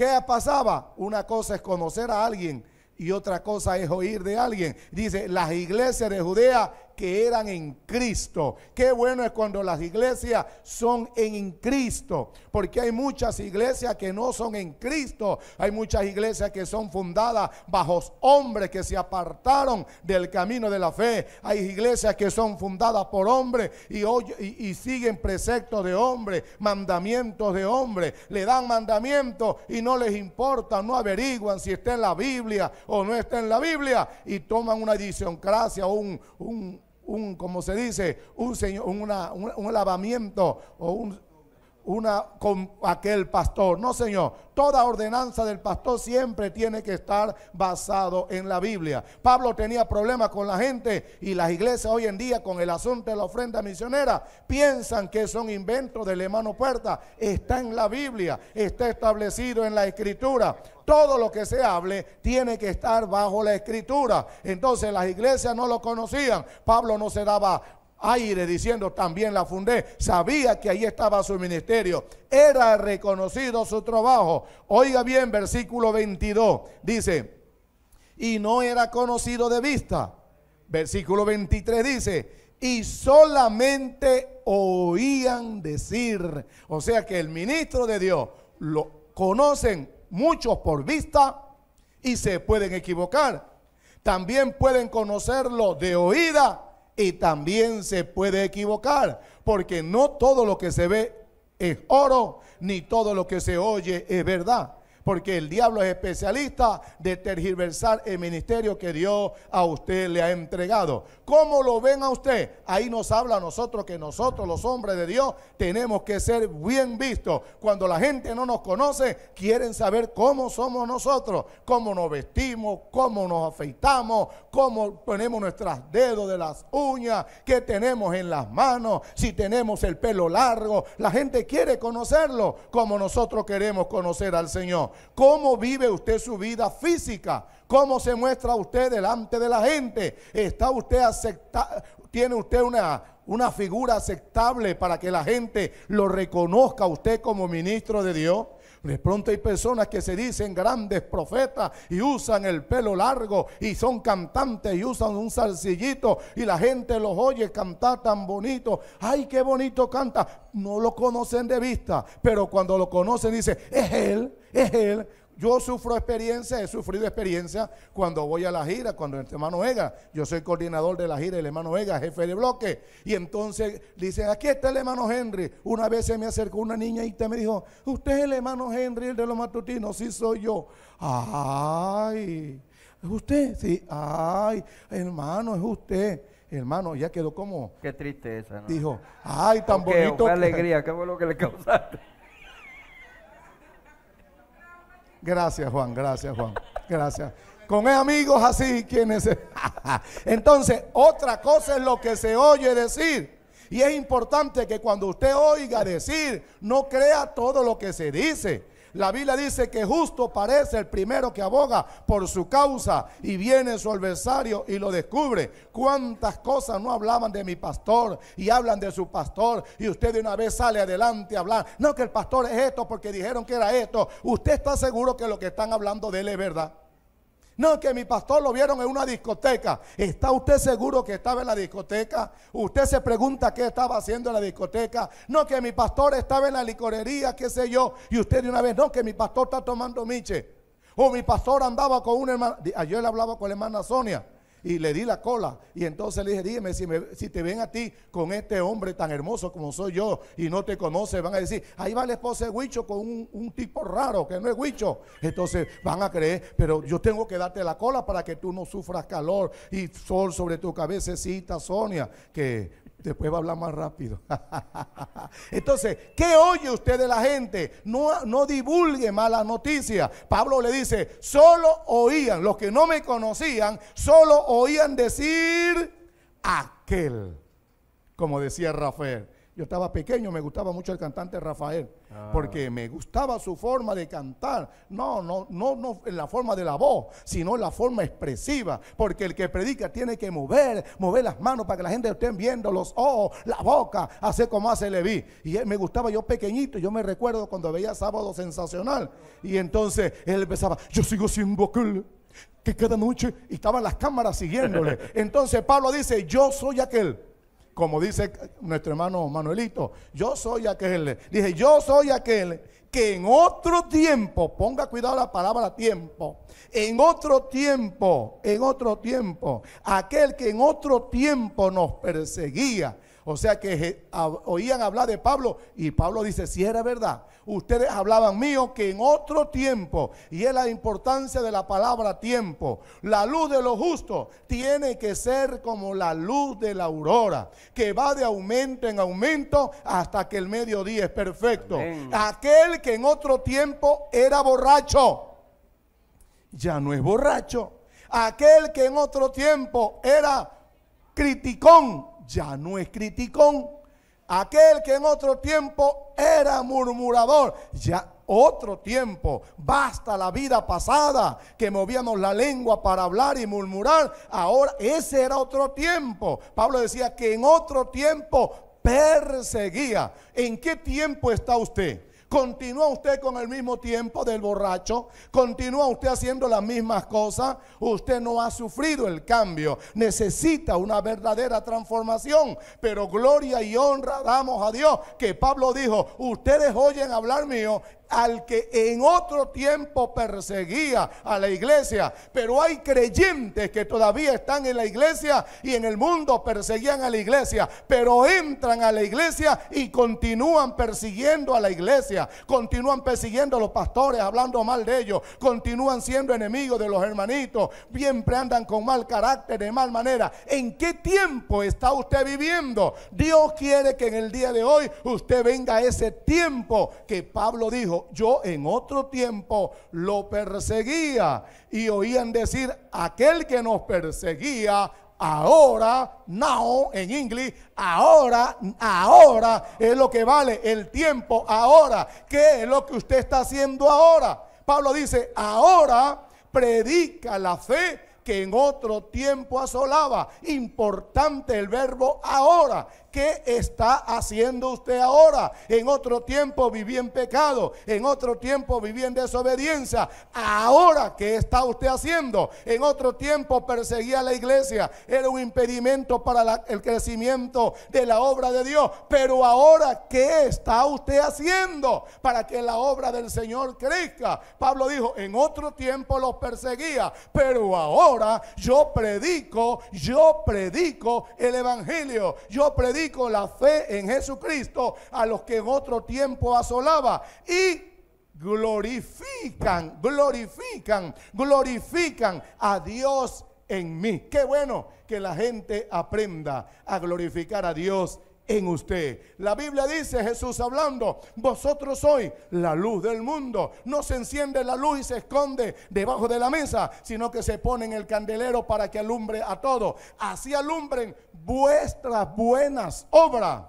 S1: ¿Qué pasaba? Una cosa es conocer a alguien y otra cosa es oír de alguien. Dice, las iglesias de Judea que eran en Cristo. Qué bueno es cuando las iglesias son en Cristo, porque hay muchas iglesias que no son en Cristo. Hay muchas iglesias que son fundadas bajo hombres que se apartaron del camino de la fe. Hay iglesias que son fundadas por hombres y, siguen preceptos de hombres, mandamientos de hombres. Le dan mandamientos y no les importa, no averiguan si está en la Biblia o no está en la Biblia y toman una edición o un, un, un, como se dice, un, señor, un, un lavamiento o un, una con aquel pastor. No, Señor, toda ordenanza del pastor siempre tiene que estar basado en la Biblia. Pablo tenía problemas con la gente y las iglesias hoy en día con el asunto de la ofrenda misionera piensan que son inventos de del mano Puerta. Está en la Biblia, está establecido en la escritura. Todo lo que se hable tiene que estar bajo la escritura. Entonces las iglesias no lo conocían. Pablo no se daba aire diciendo también la fundé. Sabía que ahí estaba su ministerio. Era reconocido su trabajo. Oiga bien, versículo 22. Dice, y no era conocido de vista. Versículo 23 dice, y solamente oían decir. O sea que el ministro de Dios lo conocen muchos por vista y se pueden equivocar. También pueden conocerlo de oída y también se puede equivocar, porque no todo lo que se ve es oro, ni todo lo que se oye es verdad porque el diablo es especialista de tergiversar el ministerio que Dios a usted le ha entregado. ¿Cómo lo ven a usted? Ahí nos habla a nosotros que nosotros los hombres de Dios tenemos que ser bien vistos. Cuando la gente no nos conoce, quieren saber cómo somos nosotros, cómo nos vestimos, cómo nos afeitamos, cómo ponemos nuestros dedos de las uñas, qué tenemos en las manos, si tenemos el pelo largo. La gente quiere conocerlo como nosotros queremos conocer al Señor. ¿Cómo vive usted su vida física? ¿Cómo se muestra usted delante de la gente? ¿Está usted tiene usted una una figura aceptable para que la gente lo reconozca usted como ministro de Dios? De pronto hay personas que se dicen grandes profetas y usan el pelo largo y son cantantes y usan un salsillito y la gente los oye cantar tan bonito. Ay, qué bonito canta. No lo conocen de vista, pero cuando lo conocen dicen, es él, es él. Yo sufro experiencia, he sufrido experiencia cuando voy a la gira, cuando el hermano Vega, yo soy coordinador de la gira, el hermano Vega, jefe de bloque. Y entonces dice, aquí está el hermano Henry. Una vez se me acercó una niña y te me dijo, usted es el hermano Henry, el de los matutinos, sí soy yo. Ay, ¿es usted? Sí, ay, hermano, es usted hermano, ya quedó como.
S3: Qué tristeza, ¿no? Dijo, ay, tan bonito. Qué alegría, qué bueno que le causaste.
S1: Gracias, Juan, gracias, Juan. Gracias. Con e amigos así, quienes. Entonces, otra cosa es lo que se oye decir. Y es importante que cuando usted oiga decir, no crea todo lo que se dice la Biblia dice que justo parece el primero que aboga por su causa y viene su adversario y lo descubre. ¿Cuántas cosas no hablaban de mi pastor y hablan de su pastor y usted de una vez sale adelante a hablar? No, que el pastor es esto porque dijeron que era esto. ¿Usted está seguro que lo que están hablando de él es verdad? No, que mi pastor lo vieron en una discoteca. ¿Está usted seguro que estaba en la discoteca? Usted se pregunta qué estaba haciendo en la discoteca. No, que mi pastor estaba en la licorería, qué sé yo. Y usted de una vez, no, que mi pastor está tomando miche. O mi pastor andaba con una hermana. Ayer le hablaba con la hermana Sonia y le di la cola. Y entonces le dije, dime, si, me, si te ven a ti con este hombre tan hermoso como soy yo y no te conoce, van a decir, ahí va la esposa de Huicho con un, tipo raro que no es Huicho. Entonces van a creer, pero yo tengo que darte la cola para que tú no sufras calor y sol sobre tu cabecita, Sonia, que Después va a hablar más rápido. Entonces, ¿qué oye usted de la gente? No, no divulgue malas noticias. Pablo le dice, solo oían, los que no me conocían, solo oían decir aquel, como decía Rafael. Yo estaba pequeño, me gustaba mucho el cantante Rafael, ah. porque me gustaba su forma de cantar. No, no, no, no en la forma de la voz, sino en la forma expresiva, porque el que predica tiene que mover, mover las manos para que la gente esté viendo los ojos, la boca, hacer como hace Levi Y me gustaba yo pequeñito, yo me recuerdo cuando veía Sábado Sensacional, y entonces él empezaba, yo sigo siendo aquel que cada noche estaban las cámaras siguiéndole. Entonces Pablo dice, yo soy aquel como dice nuestro hermano Manuelito, yo soy aquel, dije, yo soy aquel que en otro tiempo, ponga cuidado la palabra tiempo, en otro tiempo, en otro tiempo, aquel que en otro tiempo nos perseguía o sea que oían hablar de Pablo y Pablo dice, si era verdad, ustedes hablaban mío que en otro tiempo, y es la importancia de la palabra tiempo, la luz de lo justo tiene que ser como la luz de la aurora, que va de aumento en aumento hasta que el mediodía es perfecto. Aquel que en otro tiempo era borracho, ya no es borracho. Aquel que en otro tiempo era criticón, ya no es criticón. Aquel que en otro tiempo era murmurador, ya otro tiempo, basta la vida pasada que movíamos la lengua para hablar y murmurar, ahora ese era otro tiempo. Pablo decía que en otro tiempo perseguía. ¿En qué tiempo está usted? ¿Continúa usted con el mismo tiempo del borracho? ¿Continúa usted haciendo las mismas cosas? Usted no ha sufrido el cambio. Necesita una verdadera transformación. Pero gloria y honra damos a Dios que Pablo dijo, ustedes oyen hablar mío al que en otro tiempo perseguía a la iglesia. Pero hay creyentes que todavía están en la iglesia y en el mundo perseguían a la iglesia, pero entran a la iglesia y continúan persiguiendo a la iglesia, continúan persiguiendo a los pastores, hablando mal de ellos, continúan siendo enemigos de los hermanitos, siempre andan con mal carácter, de mal manera. ¿En qué tiempo está usted viviendo? Dios quiere que en el día de hoy usted venga a ese tiempo que Pablo dijo, yo en otro tiempo lo perseguía y oían decir, aquel que nos perseguía, ahora, now en inglés, ahora, ahora es lo que vale el tiempo, ahora, ¿qué es lo que usted está haciendo ahora? Pablo dice, ahora predica la fe que en otro tiempo asolaba. Importante el verbo ahora. ¿Qué está haciendo usted ahora? En otro tiempo viví en pecado, en otro tiempo viví en desobediencia. Ahora, ¿qué está usted haciendo? En otro tiempo perseguía la iglesia, era un impedimento para el crecimiento de la obra de Dios. Pero ahora, ¿qué está usted haciendo para que la obra del Señor crezca? Pablo dijo, en otro tiempo los perseguía, pero ahora yo predico, yo predico el Evangelio, yo predico la fe en Jesucristo a los que en otro tiempo asolaba. Y glorifican, glorifican, glorifican a Dios en mí. Qué bueno que la gente aprenda a glorificar a Dios en usted. La Biblia dice, Jesús hablando, vosotros sois la luz del mundo. No se enciende la luz y se esconde debajo de la mesa, sino que se pone en el candelero para que alumbre a todos. Así alumbren vuestras buenas obras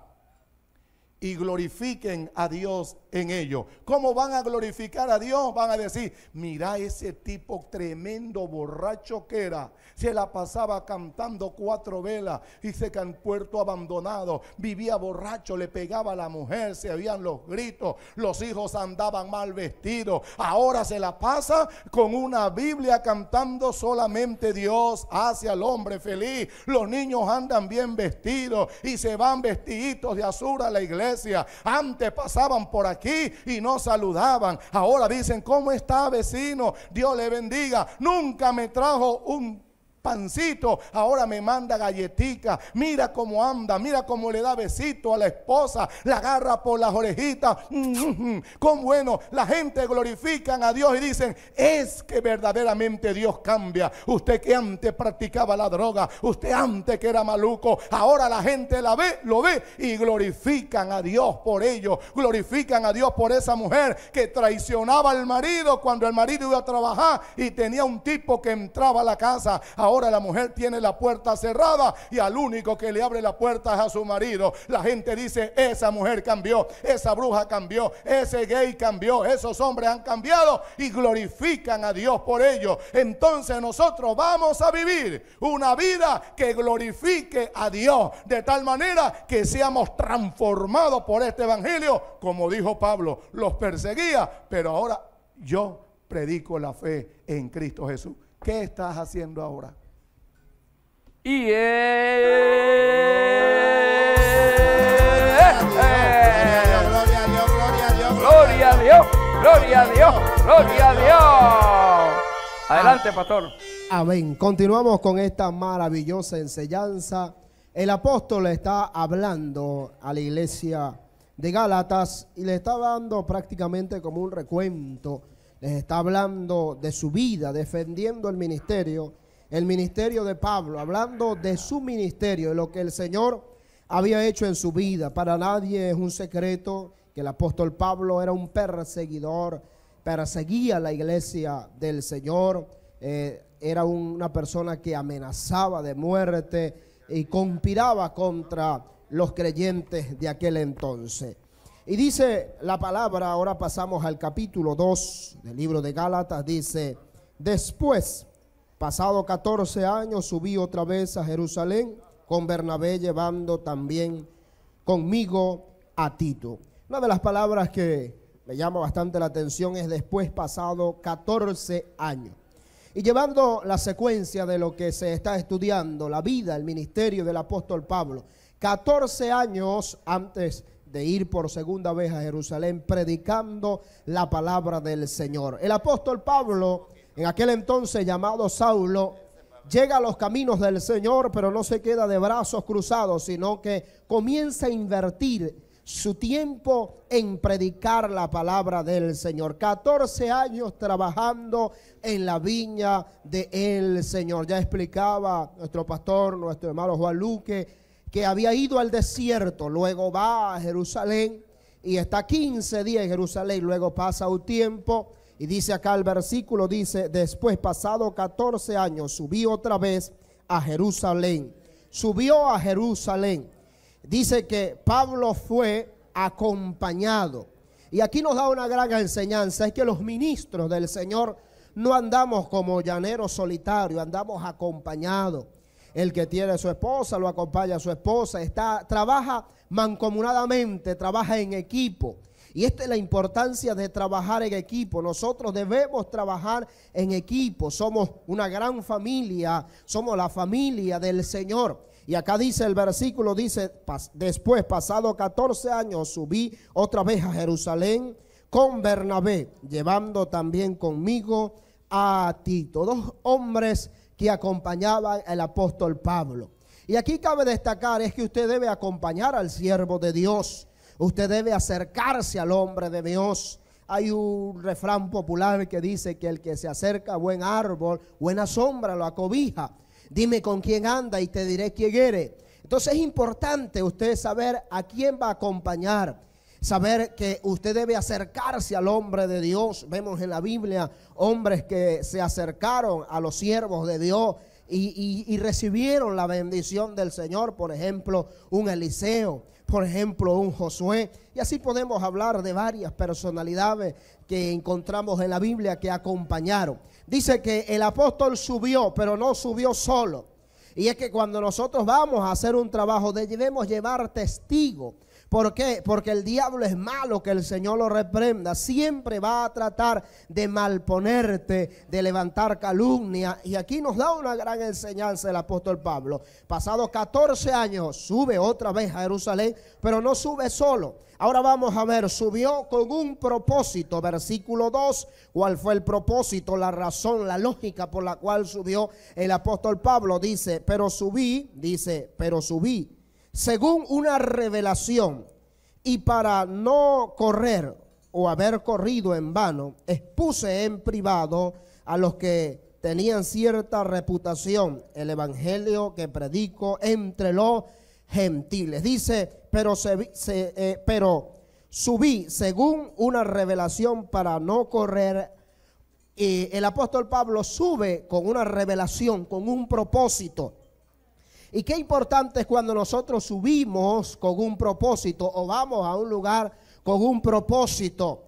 S1: y glorifiquen a Dios en ello. ¿Cómo van a glorificar a Dios? Van a decir, mira ese tipo tremendo borracho que era. Se la pasaba cantando cuatro velas y se en puerto abandonado. Vivía borracho, le pegaba a la mujer, se habían los gritos, los hijos andaban mal vestidos. Ahora se la pasa con una Biblia cantando solamente Dios Hacia el hombre feliz. Los niños andan bien vestidos y se van vestiditos de azul a la iglesia. Antes pasaban por aquí y no saludaban. Ahora dicen, ¿cómo está vecino? Dios le bendiga. Nunca me trajo un pancito, ahora me manda galletica. Mira cómo anda, mira cómo le da besito a la esposa, la agarra por las orejitas. Mm-hmm. con bueno, la gente glorifican a Dios y dicen, es que verdaderamente Dios cambia. Usted que antes practicaba la droga, usted antes que era maluco, ahora la gente la ve, lo ve y glorifican a Dios por ello. Glorifican a Dios por esa mujer que traicionaba al marido cuando el marido iba a trabajar y tenía un tipo que entraba a la casa. Ahora la mujer tiene la puerta cerrada y al único que le abre la puerta es a su marido. La gente dice, esa mujer cambió, esa bruja cambió, ese gay cambió, esos hombres han cambiado y glorifican a Dios por ello. Entonces nosotros vamos a vivir una vida que glorifique a Dios de tal manera que seamos transformados por este evangelio, como dijo Pablo, los perseguía, pero ahora yo predico la fe en Cristo Jesús. ¿Qué estás haciendo ahora? Y Gloria
S3: a Dios, gloria a Dios, gloria a Dios, gloria a Dios, gloria a Dios. Adelante, pastor.
S4: Amén. Continuamos con esta maravillosa enseñanza. El apóstol está hablando a la iglesia de Gálatas y le está dando prácticamente como un recuento. Les está hablando de su vida, defendiendo el ministerio el ministerio de Pablo, hablando de su ministerio, de lo que el Señor había hecho en su vida. Para nadie es un secreto que el apóstol Pablo era un perseguidor, perseguía la iglesia del Señor, eh, era una persona que amenazaba de muerte y conspiraba contra los creyentes de aquel entonces. Y dice la palabra, ahora pasamos al capítulo 2 del libro de Gálatas, dice, después Pasado 14 años subí otra vez a Jerusalén con Bernabé llevando también conmigo a Tito. Una de las palabras que me llama bastante la atención es después pasado 14 años. Y llevando la secuencia de lo que se está estudiando, la vida, el ministerio del apóstol Pablo, 14 años antes de ir por segunda vez a Jerusalén predicando la palabra del Señor. El apóstol Pablo en aquel entonces llamado Saulo, llega a los caminos del Señor, pero no se queda de brazos cruzados, sino que comienza a invertir su tiempo en predicar la palabra del Señor. 14 años trabajando en la viña del Señor. Ya explicaba nuestro pastor, nuestro hermano Juan Luque, que había ido al desierto, luego va a Jerusalén y está 15 días en Jerusalén, luego pasa un tiempo y dice acá el versículo, dice, después pasado 14 años, subí otra vez a Jerusalén. Subió a Jerusalén. Dice que Pablo fue acompañado. Y aquí nos da una gran enseñanza, es que los ministros del Señor no andamos como llaneros solitario andamos acompañados. El que tiene a su esposa lo acompaña a su esposa, está, trabaja mancomunadamente, trabaja en equipo. Y esta es la importancia de trabajar en equipo. Nosotros debemos trabajar en equipo. Somos una gran familia, somos la familia del Señor. Y acá dice el versículo, dice, después, pasado 14 años, subí otra vez a Jerusalén con Bernabé, llevando también conmigo a Tito, dos hombres que acompañaban al apóstol Pablo. Y aquí cabe destacar es que usted debe acompañar al siervo de Dios. Usted debe acercarse al hombre de Dios. Hay un refrán popular que dice que el que se acerca a buen árbol, buena sombra lo acobija. Dime con quién anda y te diré quién eres. Entonces es importante usted saber a quién va a acompañar saber que usted debe acercarse al hombre de Dios. Vemos en la Biblia hombres que se acercaron a los siervos de Dios y, y, recibieron la bendición del Señor. Por ejemplo, un Eliseo, por ejemplo, un Josué. Y así podemos hablar de varias personalidades que encontramos en la Biblia que acompañaron. Dice que el apóstol subió, pero no subió solo. Y es que cuando nosotros vamos a hacer un trabajo, debemos llevar testigo ¿Por qué? Porque el diablo es malo, que el Señor lo reprenda. Siempre va a tratar de malponerte, de levantar calumnia. Y aquí nos da una gran enseñanza el apóstol Pablo. Pasados 14 años, sube otra vez a Jerusalén, pero no sube solo. Ahora vamos a ver, subió con un propósito, versículo 2, cuál fue el propósito, la razón, la lógica por la cual subió el apóstol Pablo. Dice, pero subí, dice, pero subí según una revelación, y para no correr o haber corrido en vano, expuse en privado a los que tenían cierta reputación el evangelio que predico entre los gentiles. Dice, pero, se, eh, pero subí según una revelación para no correr. y el apóstol Pablo sube con una revelación, con un propósito. Y qué importante es cuando nosotros subimos con un propósito o vamos a un lugar con un propósito.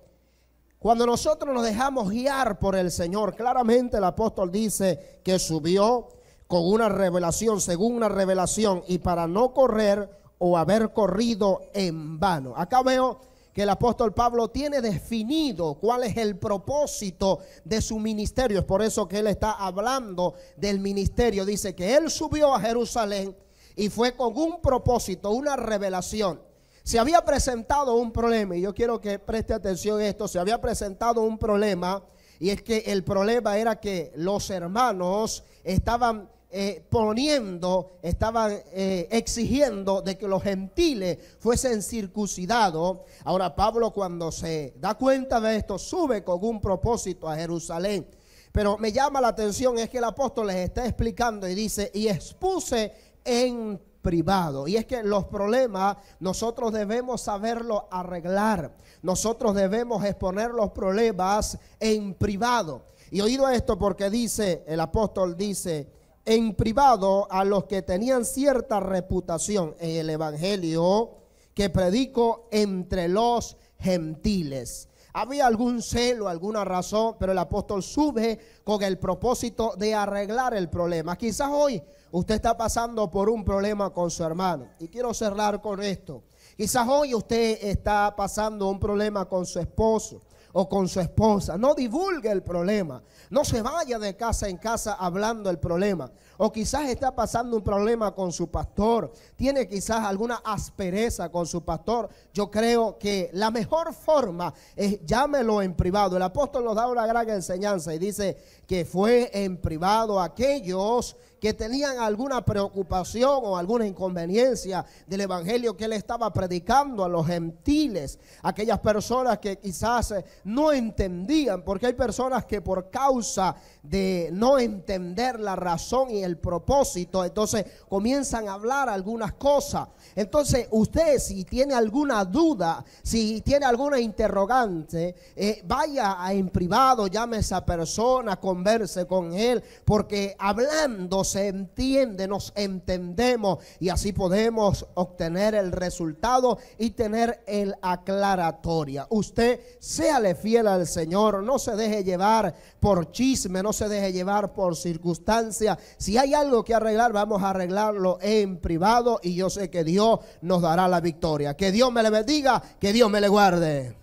S4: Cuando nosotros nos dejamos guiar por el Señor, claramente el apóstol dice que subió con una revelación, según una revelación, y para no correr o haber corrido en vano. Acá veo que el apóstol Pablo tiene definido cuál es el propósito de su ministerio. Es por eso que él está hablando del ministerio. Dice que él subió a Jerusalén y fue con un propósito, una revelación. Se había presentado un problema, y yo quiero que preste atención a esto, se había presentado un problema, y es que el problema era que los hermanos estaban eh, poniendo, estaban eh, exigiendo de que los gentiles fuesen circuncidados. Ahora Pablo cuando se da cuenta de esto, sube con un propósito a Jerusalén. Pero me llama la atención es que el apóstol les está explicando y dice, y expuse en privado. Y es que los problemas nosotros debemos saberlo arreglar. Nosotros debemos exponer los problemas en privado. Y oído esto porque dice, el apóstol dice, en privado a los que tenían cierta reputación en el Evangelio que predico entre los gentiles. Había algún celo, alguna razón, pero el apóstol sube con el propósito de arreglar el problema. Quizás hoy usted está pasando por un problema con su hermano. Y quiero cerrar con esto. Quizás hoy usted está pasando un problema con su esposo o con su esposa. No divulgue el problema. No se vaya de casa en casa hablando el problema. O quizás está pasando un problema con su pastor. Tiene quizás alguna aspereza con su pastor. Yo creo que la mejor forma es llámelo en privado. El apóstol nos da una gran enseñanza y dice, que fue en privado aquellos que tenían alguna preocupación o alguna inconveniencia del evangelio que él estaba predicando a los gentiles, aquellas personas que quizás eh, no entendían, porque hay personas que por causa de no entender la razón y el propósito, entonces comienzan a hablar algunas cosas. Entonces usted si tiene alguna duda, si tiene alguna interrogante, eh, vaya en privado, llame a esa persona, converse con Él, porque hablando se entiende, nos entendemos y así podemos obtener el resultado y tener el aclaratoria. Usted séale fiel al Señor, no se deje llevar por chisme, no se deje llevar por circunstancia Si hay algo que arreglar, vamos a arreglarlo en privado y yo sé que Dios nos dará la victoria. Que Dios me le bendiga, que Dios me le guarde.